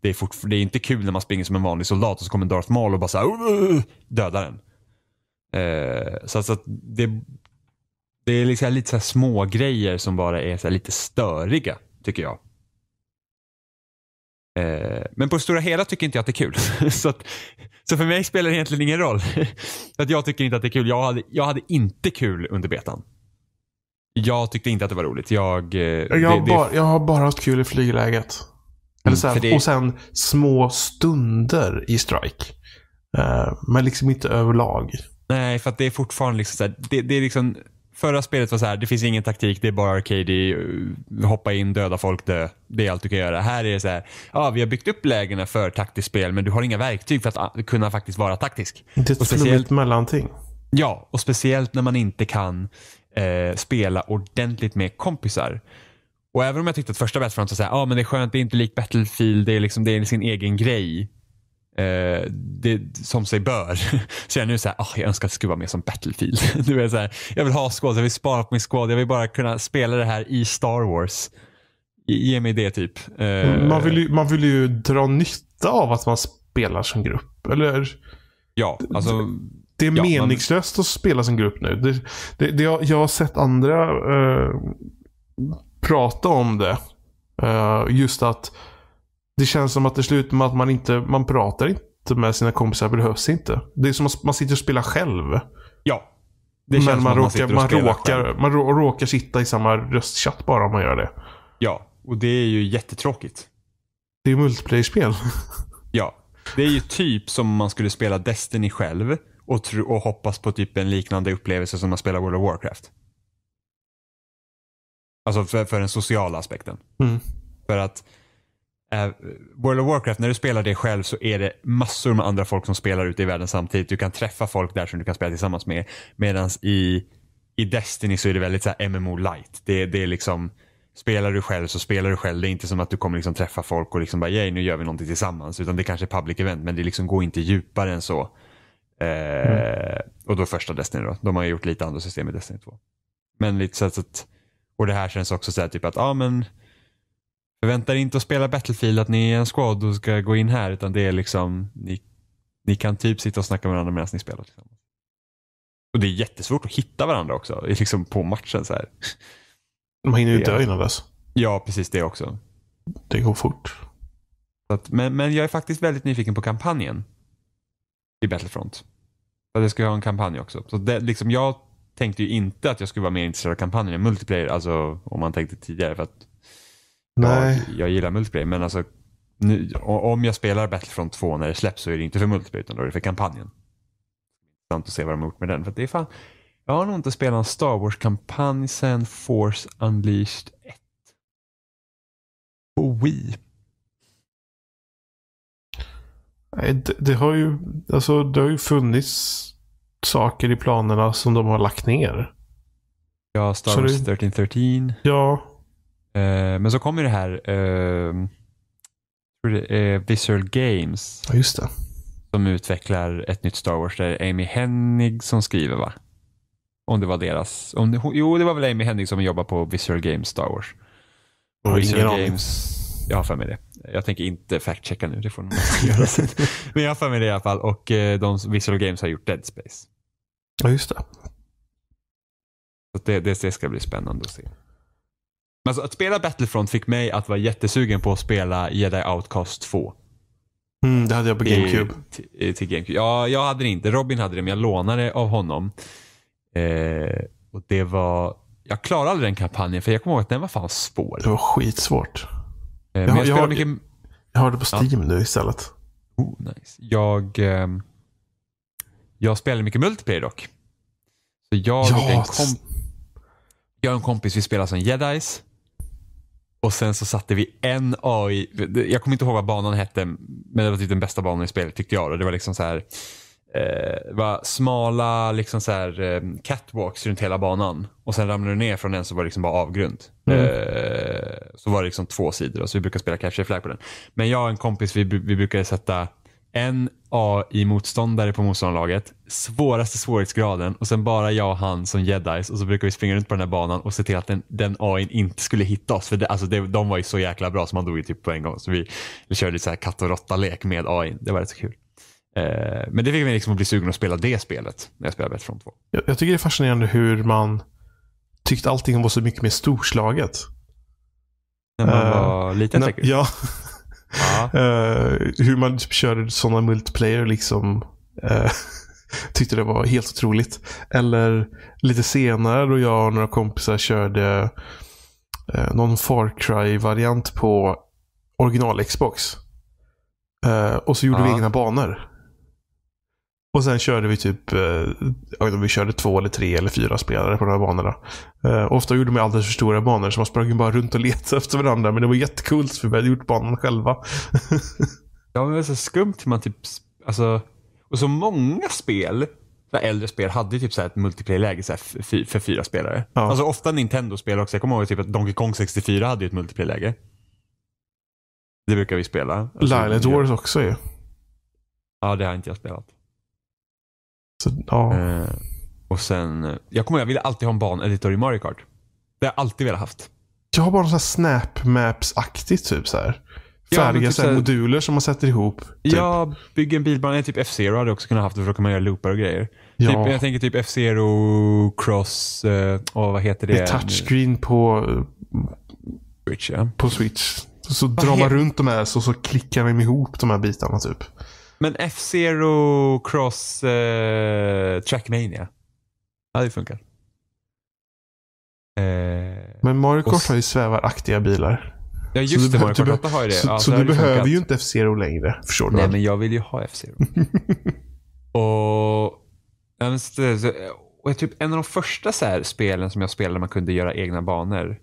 Det är, fort, det är inte kul när man springer som en vanlig soldat och så kommer Darth Maul och bara så här, dödar en. Eh, så, så att det, det är liksom lite så här små grejer som bara är så lite störiga, tycker jag. Eh, men på det stora hela tycker inte jag att det är kul. så att, så för mig spelar det egentligen ingen roll. att jag tycker inte att det är kul. Jag hade, jag hade inte kul under betan. Jag tyckte inte att det var roligt. Jag, eh, jag, det, har, det, bara, jag har bara haft kul i flygläget. Eller mm, så här, det... Och sen små stunder i strike. Uh, men liksom inte överlag. Nej, för att det är fortfarande liksom så här, det, det är liksom Förra spelet var så här, det finns ingen taktik, det är bara arcade, eh, hoppa in, döda folk, dö. Det är allt du kan göra. Här är det så här, ja vi har byggt upp lägena för taktiskt spel men du har inga verktyg för att ah, kunna faktiskt vara taktisk. Det är ett speciellt mellanting. Ja, och speciellt när man inte kan eh, spela ordentligt med kompisar. Och även om jag tyckte att första Battlefront var så här, ah, men det är skönt, det är inte likt Battlefield, det är, liksom, det är sin egen grej. Eh, det, som sig bör. Så jag är nu så här, oh, jag önskar att det skulle vara mer som Battlefield. Du är så här, jag vill ha squad, jag vill spara på min squad, jag vill bara kunna spela det här i Star Wars. Ge mig det typ. Eh, mm, man, vill ju, man vill ju dra nytta av att man spelar som grupp, eller? Ja, alltså. Det är ja, meningslöst man... att spela som grupp nu. Det, det, det jag, jag, har sett andra eh, prata om det. Uh, just att det känns som att det slutar med att man inte man pratar inte med sina kompisar. Det behövs inte. Det är som att man sitter och spelar själv. Ja. Det Men man, råkar, man, råkar, man råkar sitta i samma röstchatt bara om man gör det. Ja, och det är ju jättetråkigt. Det är ju multiplayer-spel. ja. Det är ju typ som om man skulle spela Destiny själv och, och hoppas på typ en liknande upplevelse som man spelar World of Warcraft. Alltså för, för den sociala aspekten. Mm. För att Eh, World of Warcraft, när du spelar det själv så är det massor med andra folk som spelar ute i världen samtidigt. Du kan träffa folk där som du kan spela tillsammans med. Medan i, i Destiny så är det väldigt så MMO light. Det, det är liksom, spelar du själv så spelar du själv. Det är inte som att du kommer liksom träffa folk och liksom bara, yay, nu gör vi någonting tillsammans. Utan det kanske är public event, men det liksom går inte djupare än så. Eh, mm. och då första Destiny då. De har ju gjort lite andra system i Destiny 2. Men lite så att, och det här känns också så här typ att, ja ah, men Förvänta er inte att spela Battlefield att ni är en squad och ska gå in här utan det är liksom ni, ni kan typ sitta och snacka med varandra medan ni spelar tillsammans. Och det är jättesvårt att hitta varandra också, liksom på matchen så här. Man hinner ju dö innan dess. Ja, precis det också. Det går fort. Att, men, men jag är faktiskt väldigt nyfiken på kampanjen i Battlefront. Så det ska ju ha en kampanj också. Så det, liksom, jag tänkte ju inte att jag skulle vara mer intresserad av kampanjen än multiplayer, alltså om man tänkte tidigare. För att Nej. Jag, jag gillar multiplayer, men alltså, nu, om jag spelar Battlefront 2 när det släpps så är det inte för multiplayer utan då är det för kampanjen. Intressant att se vad de har gjort med den. För det är fan, jag har nog inte spelat en Star Wars-kampanj sen Force Unleashed 1. På Wii. Nej, det, det, har ju, alltså, det har ju funnits saker i planerna som de har lagt ner. Ja, Star Wars 1313. Ja, Eh, men så kommer det här ehm, Visual Games. Ja, just det. Som utvecklar ett nytt Star Wars. Där Amy Hennig som skriver va? Om det var deras. Om det, jo, det var väl Amy Hennig som jobbar på Visual Games Star Wars. Och Visual Games. Jag har för mig det. Jag tänker inte fact-checka nu. Det får någon göra sen. Men jag har för mig det i alla fall. Och eh, de, Visual Games har gjort Dead Space. Ja, just det. Så det, det, det ska bli spännande att se. Men alltså, att spela Battlefront fick mig att vara jättesugen på att spela Jedi Outcast 2. Mm, det hade jag på GameCube. I, i, till GameCube. Ja, jag hade det inte. Robin hade det, men jag lånade av honom. Eh, och det var... Jag klarade aldrig den kampanjen, för jag kommer ihåg att den var fan svår. Det var skitsvårt. Eh, jag, men jag, jag, har, mycket... jag har det på Steam ja. nu istället. Oh, nice. Jag, eh, jag spelar mycket multiplayer dock. Så jag, ja, och en komp jag och en kompis, vi spelade som jedis. Och sen så satte vi en AI, jag kommer inte ihåg vad banan hette, men det var typ den bästa banan i spelet tyckte jag. Då. Det var liksom så här, eh, var smala liksom så här, eh, catwalks runt hela banan. Och sen ramlade du ner från den så var det liksom bara avgrund. Mm. Eh, så var det liksom två sidor, så vi brukar spela Capture Flag på den. Men jag och en kompis, vi, vi brukade sätta en AI-motståndare på motståndarlaget, svåraste svårighetsgraden och sen bara jag och han som jedis och så brukar vi springa runt på den här banan och se till att den, den AI inte skulle hitta oss. För det, alltså det, de var ju så jäkla bra så man dog ju typ på en gång. Så vi, vi körde lite så här katt och råtta-lek med AI. Det var rätt så kul. Eh, men det fick mig liksom att bli sugen att spela det spelet när jag spelade Battlefront 2. Jag, jag tycker det är fascinerande hur man tyckte allting var så mycket mer storslaget. När man eh, var liten säkert? Ja, Uh, hur man typ körde sådana multiplayer liksom. Uh, tyckte det var helt otroligt. Eller lite senare då jag och några kompisar körde uh, någon Far Cry-variant på original Xbox. och så gjorde ja. vi egna banor. Och sen körde vi typ eh, vi körde två eller tre eller fyra spelare på de här banorna. Eh, ofta gjorde man alldeles för stora banor så man sprang bara runt och letade efter varandra. Men det var jättekult för vi hade gjort banan själva. ja, men det var så skumt hur man typ, alltså, och så många spel äldre spel hade typ så ett multiplayer-läge för, fyra spelare. Ja. Alltså ofta Nintendo-spel också. Jag kommer ihåg typ att Donkey Kong 64 hade ett multiplayer-läge. Det brukar vi spela. Alltså, Lilith Wars också ju. ja, det har inte jag spelat. Så, ja. Eh, och sen, eh, jag kommer jag ville alltid ha en baneditor i Mario Kart. Det har jag alltid velat haft. Jag har bara något Snap Maps-aktigt typ Färdiga ja, typ moduler som man sätter ihop. Typ. Ja, bygga en bilbana. Typ F-Zero hade jag också kunnat haft. För då kan man göra loopar och grejer. Typ, ja. Typ, jag tänker typ F-Zero Cross. och eh, vad heter det? Det är touchscreen på... Eh, Switch, ja. På Switch. Så, så drar man runt de här så, så klickar de ihop de här bitarna typ. Men F-Zero Cross eh, Trackmania. Det hade ju funkat. Eh, men Mario Kart har ju svävaraktiga bilar. Ja just så det, Mario Kart 8 har ju det. Så, ja, så, så du behöver funkat. ju inte F-Zero längre. Förstår du? Nej, men jag vill ju ha F-Zero. och, och typ en av de första så här spelen som jag spelade där man kunde göra egna banor.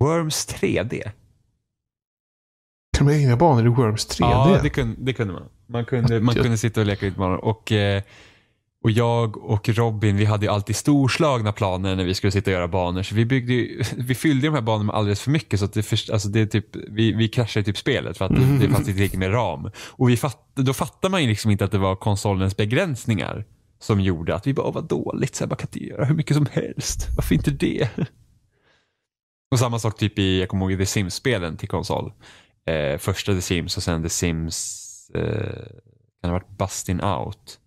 Worms 3D. Kan man göra egna banor i Worms 3D? Ja, det kunde, det kunde man. Man kunde, man kunde sitta och leka utmanare. Och, eh, och jag och Robin, vi hade alltid storslagna planer när vi skulle sitta och göra banor. Så vi, byggde ju, vi fyllde de här banorna med alldeles för mycket. Så att det, för, alltså det typ, vi, vi kraschade typ spelet för att det, mm. det fanns inte riktigt med ram. Och vi fatt, då fattar man ju liksom inte att det var konsolens begränsningar som gjorde att vi bara, vad dåligt, så här, man kan inte göra hur mycket som helst. Varför inte det? Och samma sak typ i, jag kommer ihåg, The Sims-spelen till konsol. Eh, första The Sims och sen The Sims Eh, kan det ha varit Bustin Out?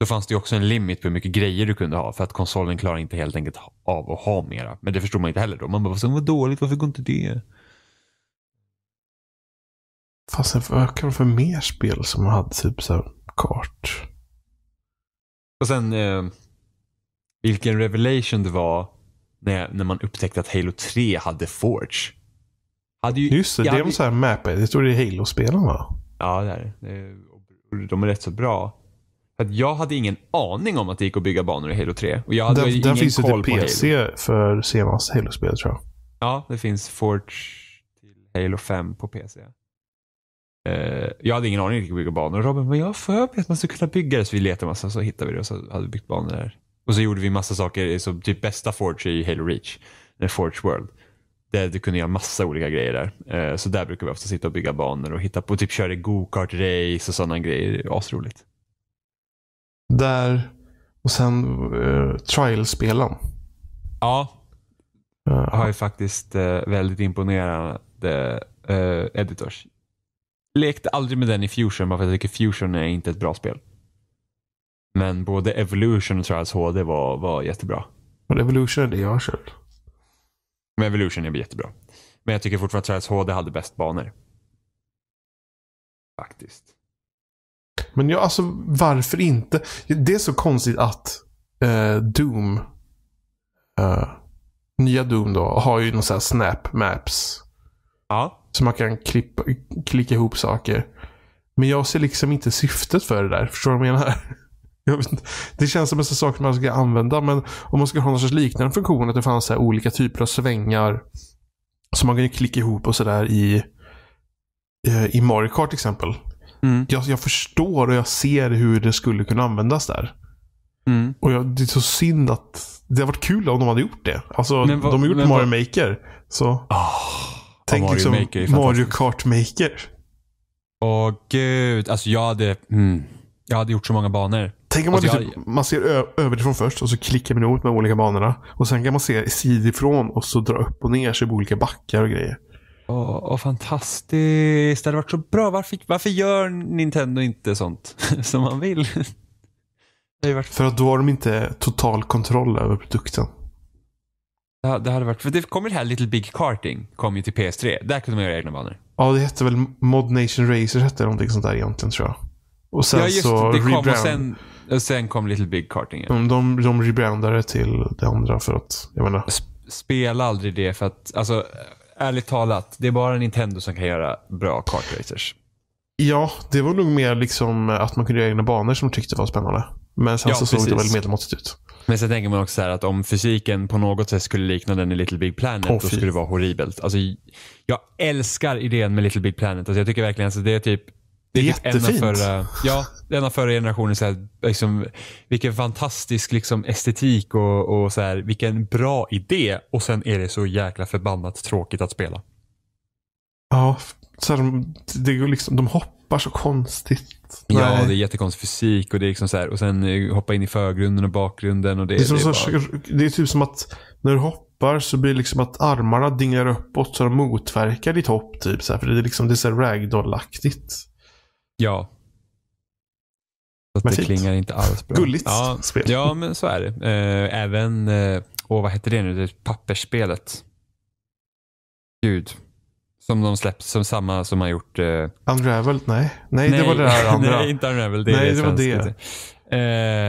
Då fanns det också en limit på hur mycket grejer du kunde ha för att konsolen klarar inte helt enkelt av att ha mera. Men det förstod man inte heller då. Man bara, vad dåligt, varför går inte det? Fast vad ökar för mer spel som hade typ så här kart? Och sen eh, vilken revelation det var när, när man upptäckte att Halo 3 hade Forge. Hade ju, Just det, det hade... var så här map. Det stod i Halo-spelen va? Ja, det är det. De är rätt så bra. För att jag hade ingen aning om att det gick att bygga banor i Halo 3. Och jag hade den, ingen finns typ koll till PC Halo. för senaste Halo-spel tror jag. Ja, det finns Forge till Halo 5 på PC. Uh, eh, jag hade ingen aning om att det gick att bygga banor. Robin men jag har för att man skulle kunna bygga det. Så vi letade massa så hittade vi det och så hade vi byggt banor där. Och så gjorde vi massa saker, så typ bästa Forge i Halo Reach. Forge World. Där du kunde göra massa olika grejer där. Eh, så där brukar vi ofta sitta och bygga banor och hitta på, typ köra go-kart-race och sådana grejer. Asroligt. Där och sen uh, eh, trial-spelen. Ja. Uh, har ju faktiskt uh, väldigt imponerande uh, editors. Lekte aldrig med den i Fusion bara för att jag tycker Fusion är inte ett bra spel. Men både Evolution och Trials HD var, var jättebra. Evolution är det jag har kört. Men Evolution är jättebra. Men jag tycker fortfarande att Trials HD hade bäst banor. Faktiskt. Men ja, alltså varför inte? Det är så konstigt att eh, Doom, eh, nya Doom då, har ju någon sån här Snap Maps. Ja. Så man kan klippa, klicka ihop saker. Men jag ser liksom inte syftet för det där. Förstår du vad jag menar? Vet, det känns som en sak man ska använda, men om man ska ha någon sorts liknande funktion, att det fanns så olika typer av svängar som man kan klicka ihop och sådär i, eh, i Mario Kart till exempel. Mm. Jag, jag, förstår och jag ser hur det skulle kunna användas där. Mm. Och jag, det är så synd att det hade varit kul om de hade gjort det. Alltså, vad, de har gjort Mario vad... Maker. Så. Oh, tänk Mario liksom Maker Mario Kart Maker. Åh oh, gud, alltså jag hade... Mm. Jag hade gjort så många banor. Tänk om man, alltså, typ, jag... man ser överifrån först och så klickar man ihop med olika banorna. Och sen kan man se sidifrån och så dra upp och ner sig på olika backar och grejer. Åh, åh fantastiskt. Det hade varit så bra. Varför, varför gör Nintendo inte sånt som man vill? Varit... För att då har de inte total kontroll över produkten. Ja, det hade varit... För det kom ju det här Little Big Karting. Kom ju till PS3. Där kunde man göra egna banor. Ja, det hette väl Mod Nation Racer, hette någonting sånt där egentligen tror jag. Och sen ja, just så det. Kom och sen, och sen kom Little Big Karting. De, de, de rebrandade till det andra för att, jag menar. Spela aldrig det för att, alltså ärligt talat, det är bara Nintendo som kan göra bra kartracers. Ja, det var nog mer liksom att man kunde göra egna banor som tyckte var spännande. Men sen ja, så såg precis. det väl medelmåttigt ut. Men sen tänker man också så här att om fysiken på något sätt skulle likna den i Little Big Planet, oh, då skulle det vara horribelt. Alltså, jag älskar idén med Little Big Planet. Alltså, jag tycker verkligen att alltså, det är typ det är Jättefint. Typ en ja, en av förra generationen. Så här, liksom, vilken fantastisk liksom, estetik och, och så här, vilken bra idé. Och sen är det så jäkla förbannat tråkigt att spela. Ja, så här, de, det går liksom, de hoppar så konstigt. Ja, det är jättekonstig fysik och det är liksom så här, och sen eh, hoppa in i förgrunden och bakgrunden. Och det, det, är, det, är bara... det är typ som att när du hoppar så blir det liksom att armarna dingar uppåt så de motverkar ditt hopp. Typ, så här, för det är liksom det är så ragdoll-aktigt. Ja. Så det fint. klingar inte alls bra. Gulligt ja, spel. Ja, men så är det. Eh, även, eh, åh, vad heter det nu, det pappersspelet. Gud. Som de släpps, som samma som har gjort... Uh... Unravel? Nej. Nej, nej. det var det där andra. nej, inte Unravel. Det nej, är det, det var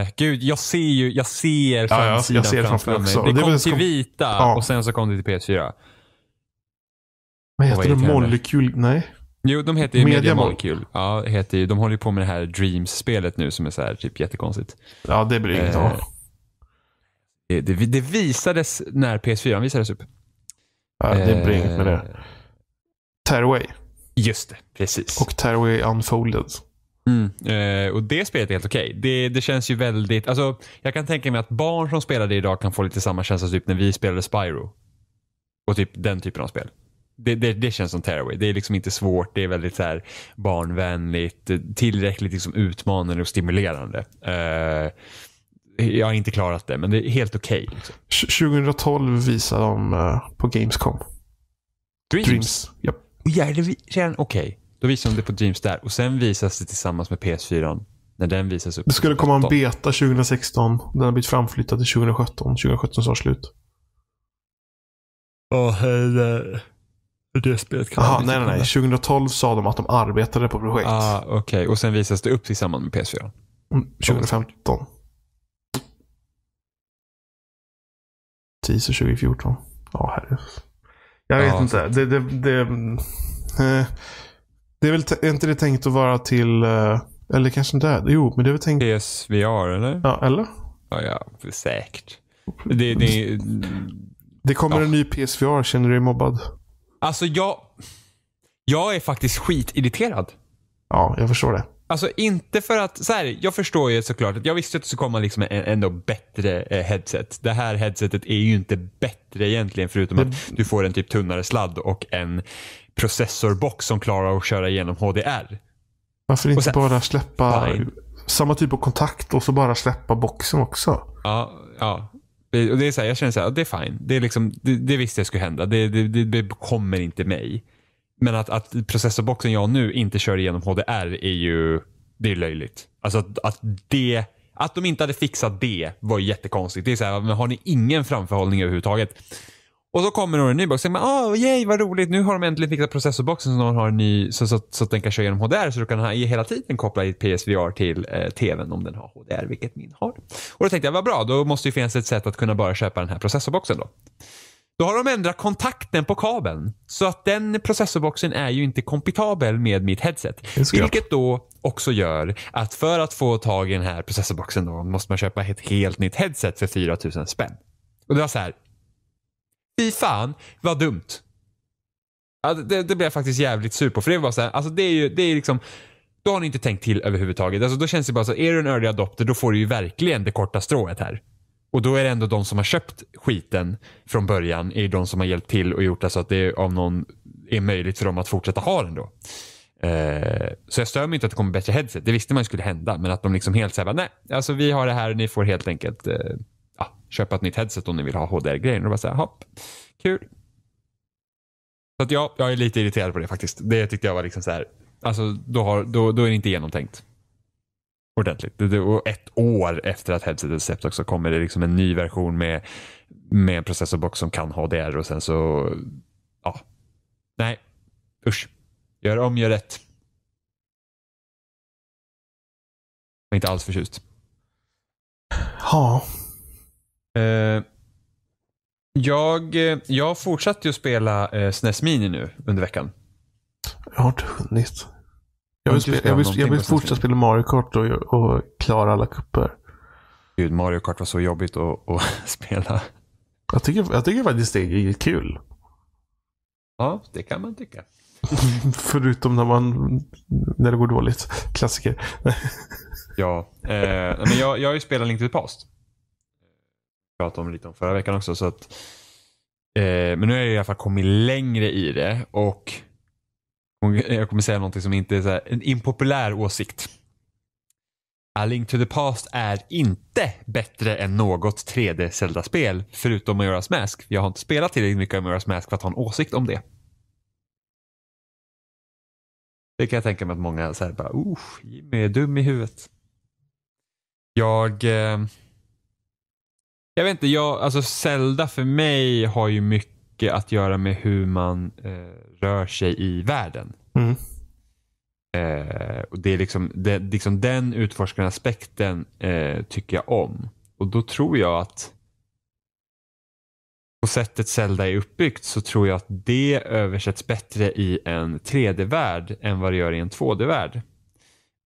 det. Uh, gud, jag ser ju jag ser framsidan ja, ja, jag ser framför, mig. Det, det kom till kom... vita ja. och sen så kom det till PS4. Men heter det Molecule? Nej. Jo, de heter ju Media, Media Molecule. Molecule. Ja, heter ju, de håller ju på med det här Dreams-spelet nu som är så här, typ jättekonstigt. Ja, det blir inget eh, av. Det, det, det, visades när PS4 visades upp. Ja, det blir eh, inget eh, med det. Tearaway. Just det, precis. Och Tearaway Unfolded. Mm, eh, och det spelet är helt okej. Okay. Det, det, känns ju väldigt, alltså jag kan tänka mig att barn som spelar det idag kan få lite samma känsla typ när vi spelade Spyro. Och typ den typen av spel. Det, det, det, känns som Tearaway. Det är liksom inte svårt, det är väldigt så här barnvänligt, tillräckligt liksom utmanande och stimulerande. Uh, jag har inte klarat det, men det är helt okej. Okay, liksom. 2012 visar de uh, på Gamescom. Dreams? Dreams. Yep. Ja, det Okej, okay. då visar de det på Dreams där och sen visas det tillsammans med PS4 när den visas upp. Det skulle komma en beta 2016. Den har blivit framflyttad till 2017. 2017 så slut. Åh, oh, herre det spelet kan Aha, nej, nej, nej. 2012 sa de att de arbetade på projekt. Ah, Okej, okay. och sen visades det upp tillsammans med PS4? 2015. Mm, Teaser 2014. Ja, herre. Jag vet ja, inte. Det, det, det, eh, det är väl är inte det tänkt att vara till... Eh, eller kanske inte är. Jo, men det är väl tänkt... PSVR, eller? Ja, eller? Ja, ja säkert. Det, det, det kommer ja. en ny PSVR. Känner du dig mobbad? Alltså jag... Jag är faktiskt skitirriterad. Ja, jag förstår det. Alltså inte för att, så här, jag förstår ju såklart att jag visste att det skulle komma liksom en ändå bättre eh, headset. Det här headsetet är ju inte bättre egentligen förutom att du får en typ tunnare sladd och en processorbox som klarar att köra igenom HDR. Varför inte sen, bara släppa fine. samma typ av kontakt och så bara släppa boxen också? Ja, ja och det är så här, jag känner så här, det är fine. Det, är liksom, det, det visste jag skulle hända. Det, det, det kommer inte mig. Men att, att processorboxen jag nu inte kör igenom HDR är ju det är löjligt. Alltså att, att, det, att de inte hade fixat det var jättekonstigt. Det är så här, men har ni ingen framförhållning överhuvudtaget? Och så kommer då en ny box. Tänker man, oh, yay vad roligt, nu har de äntligen fixat processorboxen så, har en ny, så, så, så, att den kan köra genom HDR så du kan ha, hela tiden koppla ditt PSVR till eh, TVn om den har HDR, vilket min har. Och då tänkte jag, vad bra, då måste ju finnas ett sätt att kunna bara köpa den här processorboxen då. Då har de ändrat kontakten på kabeln så att den processorboxen är ju inte kompatibel med mitt headset. Vilket då också gör att för att få tag i den här processorboxen då måste man köpa ett helt nytt headset för 4000 spänn. Och det var så här, fy fan vad dumt. Ja, det, det blev jag faktiskt jävligt sur på. För det var så här, alltså det är ju, det är liksom, då har ni inte tänkt till överhuvudtaget. Alltså då känns det bara så, är du en early adopter då får du ju verkligen det korta strået här. Och då är det ändå de som har köpt skiten från början, är ju de som har hjälpt till och gjort det så att det av någon är möjligt för dem att fortsätta ha den då. Eh, så jag stör mig inte att det kommer bättre headset. Det visste man ju skulle hända, men att de liksom helt säger nej, alltså vi har det här, och ni får helt enkelt eh, köpa ett nytt headset om ni vill ha HDR-grejen. Och bara säga, hopp, kul. Så att ja, jag är lite irriterad på det faktiskt. Det tyckte jag var liksom så här, alltså då, har, då, då är det inte genomtänkt. Ordentligt. Och ett år efter att headsetet släppts också kommer det liksom en ny version med, med en processorbox som kan HDR och sen så, ja. Nej, usch. Gör om, gör rätt. Jag är inte alls förtjust. Ja. Eh, jag, jag fortsatte ju spela eh, SNES e Mini nu under veckan. Jag har inte hunnit. Jag vill, spela, jag vill, jag vill e fortsätta spela Mario Kart och, och klara alla kupper. Gud, Mario Kart var så jobbigt att, att spela. Jag tycker, jag tycker faktiskt det är kul. Ja, det kan man tycka. Förutom när, man, när det går dåligt. Klassiker. ja, eh, men jag, jag har ju spelat Link to the Past pratade om lite om förra veckan också. Så att, eh, men nu har jag i alla fall kommit längre i det och jag kommer säga någonting som inte är så här, en impopulär åsikt. A Link to the Past är inte bättre än något 3D Zelda-spel förutom Majora's Mask. Jag har inte spelat tillräckligt mycket av Majora's Mask för att ha en åsikt om det. Det kan jag tänka mig att många säger bara, oh, Jimmy är dum i huvudet. Jag eh, jag vet inte, jag, alltså Zelda för mig har ju mycket att göra med hur man eh, rör sig i världen. Mm. Eh, och det är liksom, det, liksom Den utforskaraspekten eh, tycker jag om. Och då tror jag att på sättet Zelda är uppbyggt så tror jag att det översätts bättre i en 3D-värld än vad det gör i en 2D-värld.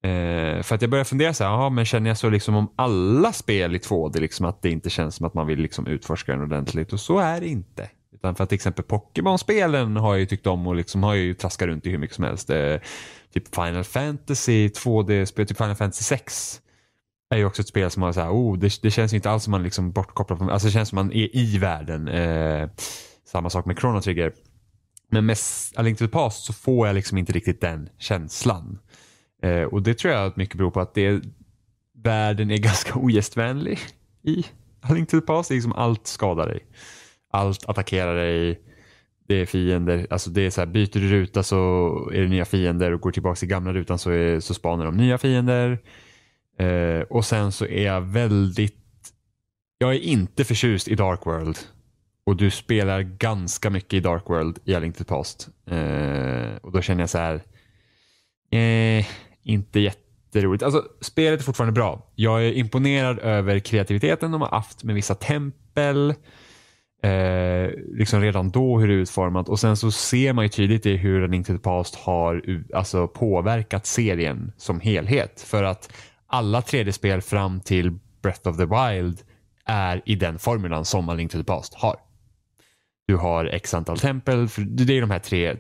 Eh, för att jag började fundera så här, aha, men känner jag så liksom om alla spel i 2D, liksom att det inte känns som att man vill liksom utforska den ordentligt? Och så är det inte. Utan för att till exempel Pokémon-spelen har jag ju tyckt om och liksom har jag ju traskat runt i hur mycket som helst. Eh, typ Final Fantasy 2D-spel, typ Final Fantasy 6 är ju också ett spel som har så här, oh, det, det känns inte alls som man liksom bortkopplad från, alltså det känns som man är i världen. Eh, samma sak med Chrono Trigger. Men med A Link to the Past så får jag liksom inte riktigt den känslan. Eh, och det tror jag att mycket beror på att det, världen är ganska ogästvänlig i A Link to the Past. liksom allt skadar dig. Allt attackerar dig. Det är fiender. Alltså det är så här, byter du ruta så är det nya fiender och går tillbaka till gamla rutan så, är, så spanar de nya fiender. Eh, och sen så är jag väldigt... Jag är inte förtjust i Dark World. Och du spelar ganska mycket i Dark World i A Link to the Past. Eh, och då känner jag så här... Eh, inte jätteroligt. Alltså, spelet är fortfarande bra. Jag är imponerad över kreativiteten de har haft med vissa tempel. Eh, liksom redan då hur det är utformat och sen så ser man ju tydligt i hur Running to the Past har alltså, påverkat serien som helhet. För att alla 3D-spel fram till Breath of the Wild är i den formulan som A Link to the Past har. Du har x antal tempel, det är de här tre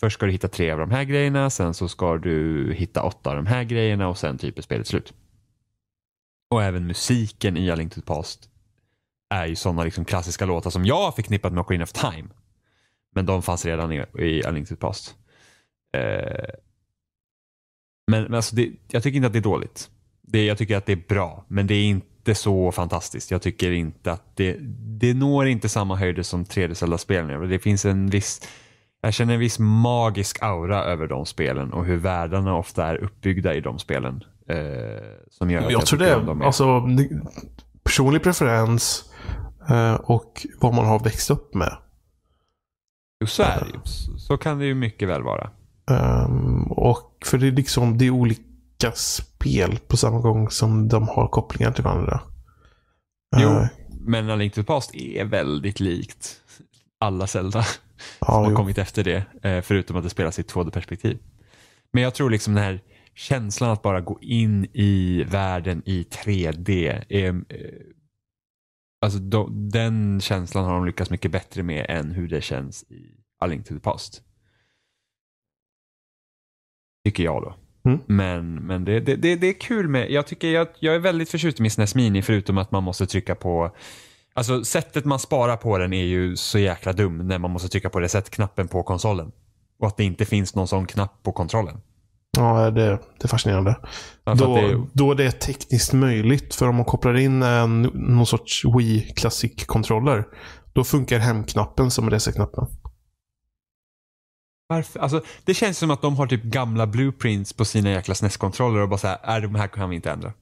Först ska du hitta tre av de här grejerna, sen så ska du hitta åtta av de här grejerna och sen typ är spelet slut. Och även musiken i A Link to the Past är ju sådana liksom klassiska låtar som jag har förknippat med Ocarina of Time. Men de fanns redan i, i A Link to the Past. Eh, men, men alltså det, jag tycker inte att det är dåligt. Det, jag tycker att det är bra, men det är inte så fantastiskt. Jag tycker inte att det, det når inte samma höjder som 3D-Zelda-spelen. Det finns en viss jag känner en viss magisk aura över de spelen och hur världarna ofta är uppbyggda i de spelen. Eh, som gör jag jag, tror det är, de alltså, personlig preferens eh, och vad man har växt upp med. Jo, så är det Så kan det ju mycket väl vara. Um, och För det är liksom det är olika spel på samma gång som de har kopplingar till varandra. Jo, uh, men A to the Past är väldigt likt alla Zelda ja, som har kommit efter det. Eh, förutom att det spelas i 2D-perspektiv. Men jag tror liksom den här känslan att bara gå in i världen i 3D. Är, eh, alltså de, den känslan har de lyckats mycket bättre med än hur det känns i A Link to the Past. Tycker jag då. Mm. Men, men det, det, det, det, är kul med, jag tycker jag, jag är väldigt förtjust i Miss Nesmini förutom att man måste trycka på Alltså sättet man sparar på den är ju så jäkla dum när man måste trycka på reset-knappen på konsolen. Och att det inte finns någon sån knapp på kontrollen. Ja, det, det är fascinerande. Ja, då, det är... det tekniskt möjligt. För om man kopplar in en, någon sorts Wii Classic-kontroller, då funkar hemknappen som reseknappen. Varför? Alltså, det känns som att de har typ gamla blueprints på sina jäkla SNES-kontroller och bara såhär, är äh, de här kan vi inte ändra.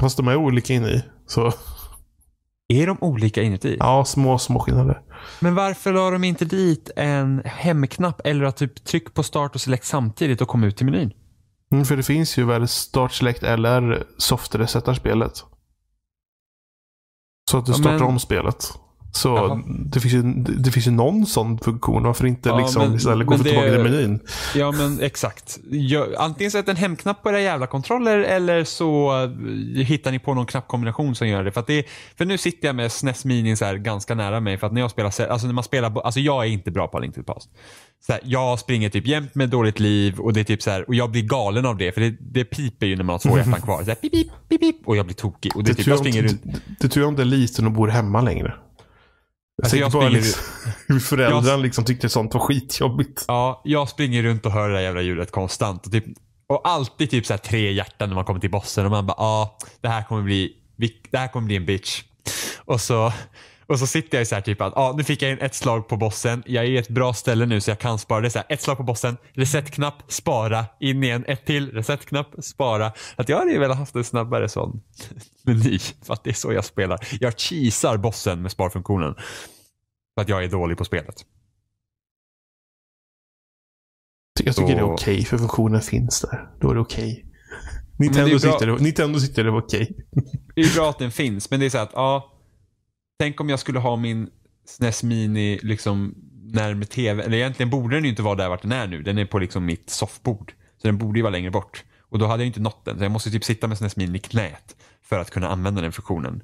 Fast de är olika inne i. Så. Är de olika inuti? Ja, små, små skillnader. Men varför la de inte dit en hemknapp eller att typ tryck på start och select samtidigt och komma ut till menyn? Mm, för det finns ju väl start, select eller soft spelet. Så att du startar ja, men... om spelet. Så det finns, ju, det finns ju någon sån funktion. Varför inte ja, liksom, men, istället gå för tillbaka till menyn? Ja, men exakt. Jag, antingen sätt en hemknapp på era jävla kontroller eller så eh, hittar ni på någon knappkombination som gör det. För, att det, för nu sitter jag med SNES Mini så här, ganska nära mig. För att när jag spelar, alltså när man spelar, alltså jag är inte bra på Link to the Past. Så här, jag springer typ jämt med dåligt liv och, det är typ så här, och jag blir galen av det. För det, det piper ju när man har två hjärtan kvar. Så här, pip, pip, pip, och jag blir tokig. Och det, det typ, jag springer runt. det tror jag inte är liten och bor hemma längre. Alltså, jag, jag springer... hur föräldrarna jag... liksom tyckte sånt var skitjobbigt. Ja, jag springer runt och hör det där jävla ljudet konstant. Och, typ, och alltid typ så tre hjärtan när man kommer till bossen och man bara, ja, ah, det här kommer bli, det här kommer bli en bitch. Och så och så sitter jag så här typ att ah, nu fick jag in ett slag på bossen. Jag är i ett bra ställe nu så jag kan spara. Det så här, ett slag på bossen, resetknapp, spara, in igen, ett till, resetknapp, spara. Att jag hade ju velat haft en snabbare sån meny. För att det är så jag spelar. Jag cheesar bossen med sparfunktionen. För att jag är dålig på spelet. Jag tycker så... det är okej okay, för funktionen finns där. Då är det okej. Okay. Nintendo, tyckte det, Nintendo tyckte det var okej. Okay. det är bra att den finns men det är så här att ja, tänk om jag skulle ha min SNES Mini liksom närmare tv. Eller egentligen borde den ju inte vara där vart den är nu. Den är på liksom mitt soffbord. Så den borde ju vara längre bort. Och då hade jag inte nått den. Så jag måste typ sitta med SNES Mini i knät för att kunna använda den funktionen.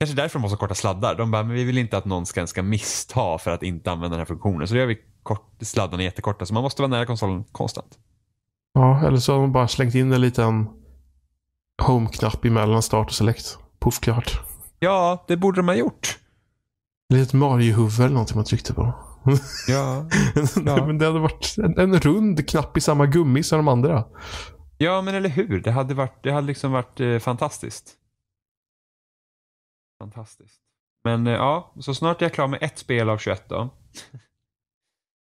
Kanske därför de har så korta sladdar. De bara, men vi vill inte att någon ska, ska missta för att inte använda den här funktionen. Så då gör vi kort, sladdarna jättekorta. Så man måste vara nära konsolen konstant. Ja, eller så har de bara slängt in en liten home-knapp emellan start och select. Puff klart. Ja, det borde de ha gjort. Eller ett Mario-huvud eller någonting man tryckte på. Ja. ja. men det hade varit en, en, rund knapp i samma gummi som de andra. Ja, men eller hur? Det hade, varit, det hade liksom varit eh, fantastiskt. Fantastiskt. Men eh, ja, så snart är jag klar med ett spel av 21 då.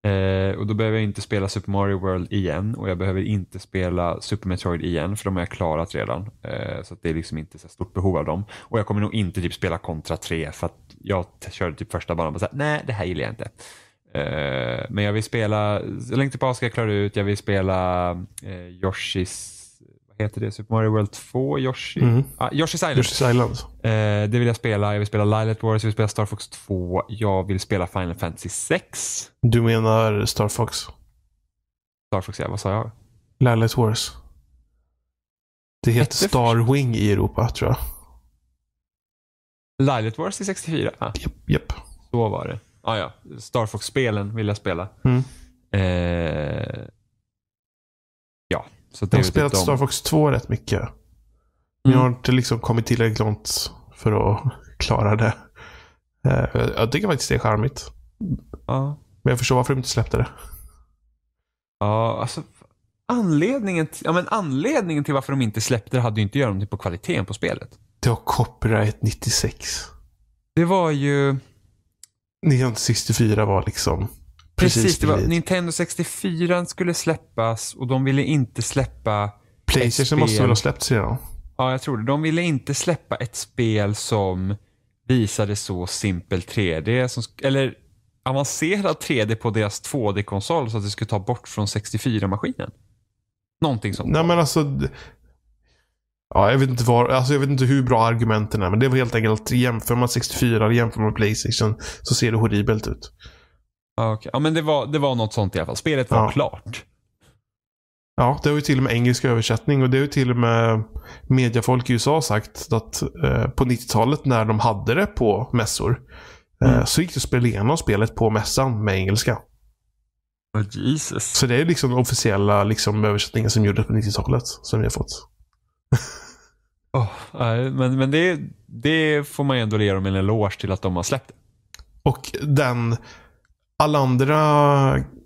Eh, och då behöver jag inte spela Super Mario World igen och jag behöver inte spela Super Metroid igen för de har jag klarat redan. Eh, så det är liksom inte så stort behov av dem. Och jag kommer nog inte typ spela Contra 3 för att jag körde typ första banan och bara nej det här gillar jag inte. Eh, men jag vill spela, Link tillbaka ska jag klara ut, jag vill spela eh, Yoshis heter det? Super Mario World 2? Yoshi? Mm. Ah, Yoshi's Island. Yoshi's Island. Eh, det vill jag spela. Jag vill spela Lilet Wars, jag vill spela Star Fox 2. Jag vill spela Final Fantasy 6. Du menar Star Fox? Star Fox, ja. Vad sa jag? Lilet Wars. Det heter Starwing i Europa, tror jag. Lilet Wars i 64? Ah. Japp. Ah. Yep, yep. Så var det. Ah, ja, Star Fox-spelen vill jag spela. Mm. Eh, ja. Så jag har typ spelat om... Star Fox 2 rätt mycket. Mm. Men jag mm. har inte liksom kommit tillräckligt långt för att klara det. Eh, jag tycker faktiskt det är charmigt. Ja. Men jag förstår varför de inte släppte det. Ja, alltså anledningen, ja, men anledningen till varför de inte släppte det hade ju inte att göra någonting typ på kvaliteten på spelet. Det var copyright 96. Det var ju... 1964 var liksom Precis, det var, Nintendo 64 skulle släppas och de ville inte släppa... Playstation måste väl ha släppts redan? Ja, jag tror det. De ville inte släppa ett spel som visade så simpel 3D, som, eller avancerad 3D på deras 2D-konsol så att det skulle ta bort från 64-maskinen. Någonting sånt. Nej men alltså. Ja, jag vet, inte var, alltså jag vet inte hur bra argumenten är, men det var helt enkelt jämför man 64 eller jämför man Playstation så ser det horribelt ut. Ah, okay. Ja, men det var, det var något sånt i alla fall. Spelet var ja. klart. Ja, det var ju till och med engelsk översättning och det har ju till och med mediafolk i USA sagt att eh, på 90-talet när de hade det på mässor eh, mm. så gick det att spela igenom spelet på mässan med engelska. Oh, Jesus. Så det är liksom officiella liksom, översättningen som gjordes på 90-talet som vi har fått. oh, nej, men men det, det får man ju ändå ge dem en eloge till att de har släppt Och den alla andra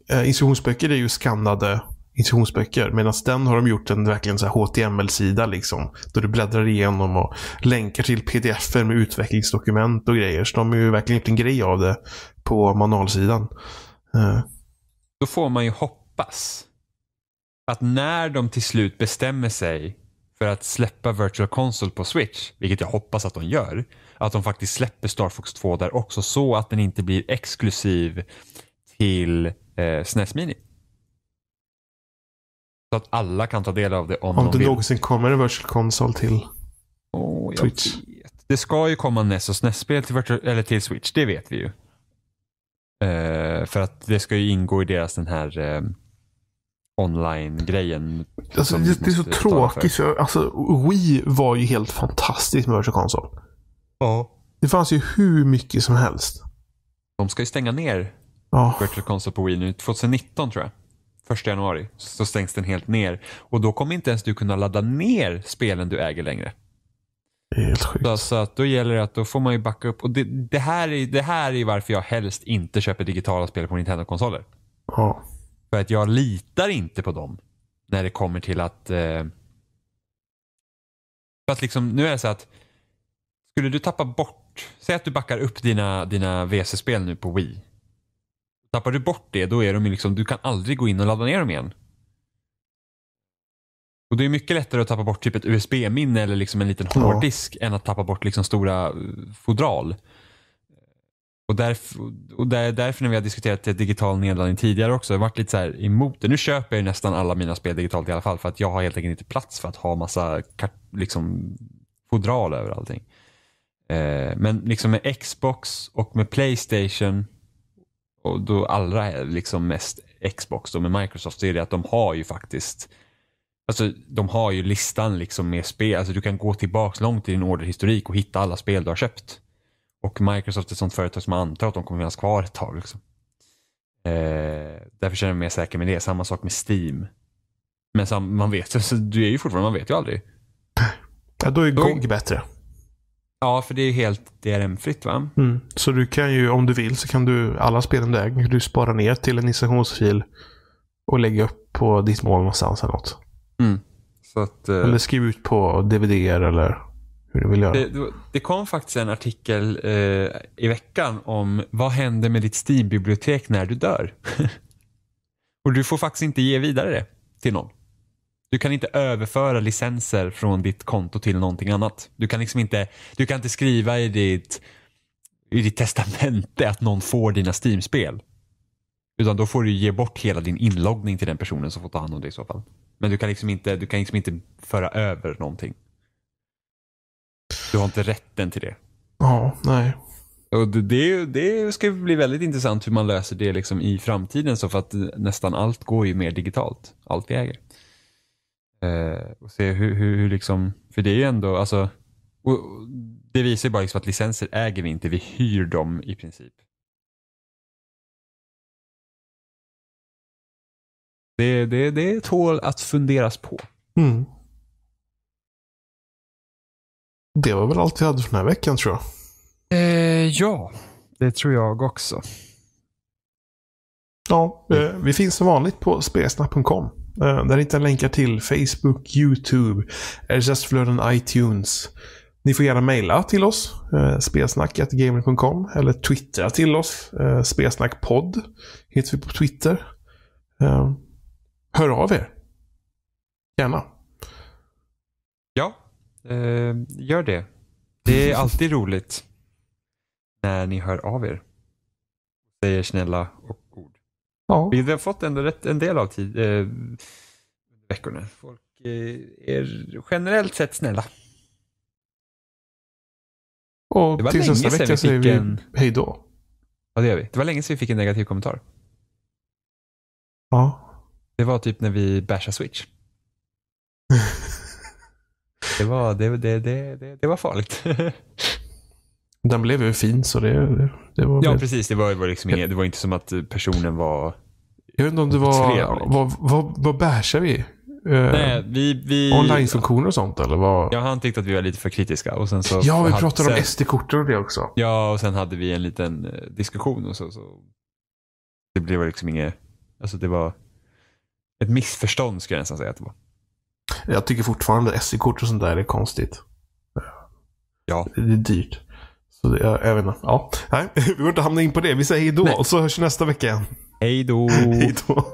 eh, instruktionsböcker är ju skannade instruktionsböcker. Medan den har de gjort en verkligen HTML-sida liksom. Då du bläddrar igenom och länkar till pdf med utvecklingsdokument och grejer. Så de har ju verkligen gjort en grej av det på manualsidan. Eh. Då får man ju hoppas att när de till slut bestämmer sig för att släppa Virtual Console på Switch, vilket jag hoppas att de gör, att de faktiskt släpper Star Fox 2 där också så att den inte blir exklusiv till eh, SNES e Mini. Så att alla kan ta del av det om, om de det vill. någonsin kommer en virtual console till oh, Switch. Vet. Det ska ju komma NES och SNES-spel till, virtual, eller till Switch, det vet vi ju. Uh, för att det ska ju ingå i deras den här uh, online-grejen. Alltså, det, det, är så tråkigt. För. Alltså, Wii var ju helt fantastiskt med Virtual Console. Ja. Det fanns ju hur mycket som helst. De ska ju stänga ner ja. Virtual Console på Wii nu 2019 tror jag. Första januari så stängs den helt ner. Och då kommer inte ens du kunna ladda ner spelen du äger längre. Det är helt sjukt. Så, så att då gäller det att då får man ju backa upp. Och det, det, här är, det här är varför jag helst inte köper digitala spel på Nintendo-konsoler. Ja. För att jag litar inte på dem när det kommer till att... Eh, för att liksom, nu är det så att skulle du tappa bort, säg att du backar upp dina, dina VC-spel nu på Wii. Tappar du bort det, då är de liksom, du kan aldrig gå in och ladda ner dem igen. Och det är mycket lättare att tappa bort typ ett USB-minne eller liksom en liten ja. hårddisk än att tappa bort liksom stora eh, fodral. Och, därför, och där, därför när vi har diskuterat digital nedladdning tidigare också, jag har varit lite så här emot det. Nu köper jag nästan alla mina spel digitalt i alla fall för att jag har helt enkelt inte plats för att ha massa liksom, fodral över allting. Eh, men liksom med Xbox och med Playstation och då allra liksom mest Xbox då med Microsoft så är det att de har ju faktiskt Alltså, de har ju listan liksom med spel. Alltså, du kan gå tillbaka långt i din orderhistorik och hitta alla spel du har köpt. Och Microsoft är ett sånt företag som antar att de kommer finnas kvar ett tag. Liksom. Eh, därför känner jag mig mer säker med det. Samma sak med Steam. Men man vet ju, alltså, du är ju fortfarande, man vet ju aldrig. Ja, då är GOG bättre. Ja, för det är ju helt DRM-fritt va? Mm. Så du kan ju, om du vill, så kan du alla spelen du äger, du spara ner till en installationsfil och lägga upp på ditt mål någonstans eller något. Mm. Att, eh, eller skriv ut på dvd eller hur du vill göra. Det, det kom faktiskt en artikel eh, i veckan om vad händer med ditt Steam-bibliotek när du dör? och du får faktiskt inte ge vidare det till någon. Du kan inte överföra licenser från ditt konto till någonting annat. Du kan liksom inte, du kan inte skriva i ditt, i ditt testamente att någon får dina Steam-spel. Utan då får du ge bort hela din inloggning till den personen som får ta hand om det i så fall. Men du kan liksom inte, du kan liksom inte föra över någonting. Du har inte rätten till det. Ja, nej. Och det, det ska bli väldigt intressant hur man löser det liksom i framtiden. Så för att nästan allt går ju mer digitalt. Allt vi äger. Eh, och se hur, hur, hur, liksom, för det är ju ändå, alltså, och, det visar ju bara liksom att licenser äger vi inte, vi hyr dem i princip. Det, det, det tål att funderas på. Mm. Det var väl allt vi hade för den här veckan tror jag. Eh, ja, det tror jag också. Ja, eh, vi finns som vanligt på spelsnack.com. Eh, där hittar ni länkar till Facebook, Youtube, RSS-flöden, eh, iTunes. Ni får gärna mejla till oss, eh, spelsnack.gamer.com eller twittra till oss, spelsnackpodd heter vi på Twitter. Hör av er. Gärna. Ja, gör det. Det är alltid roligt när ni hör av er. Säger snälla och Ja. vi har fått ändå rätt, en del av tid, eh, veckorna. Folk eh, är generellt sett snälla. Och tills nästa vecka säger vi en... hej Ja, det gör vi. Det var länge sedan vi fick en negativ kommentar. Ja. Det var typ när vi bashade Switch. det, var, det, det, det, det, det var farligt. Den blev ju fin så det, det var... Ja, med. precis. Det var, det var, liksom, det var inte som att personen var... Jag vet inte om det var... Vad, vad, vad bärsar vi? Eh, Nej, vi, vi... Online-funktioner och sånt eller? Vad? Ja, han tyckte att vi var lite för kritiska. Och sen så ja, vi pratade hade... om SD-korten och det också. Ja, och sen hade vi en liten eh, diskussion och så. så... Det blev liksom inget... Alltså det var ett missförstånd skulle jag nästan säga att det var. Jag tycker fortfarande SD-kort och sånt där är konstigt. Ja. Det är dyrt. Så det, jag, jag vet inte. Ja. Nej, vi går inte hamna in på det. Vi säger hejdå Nej. och så hörs vi nästa vecka igen. Hejdå. hejdå.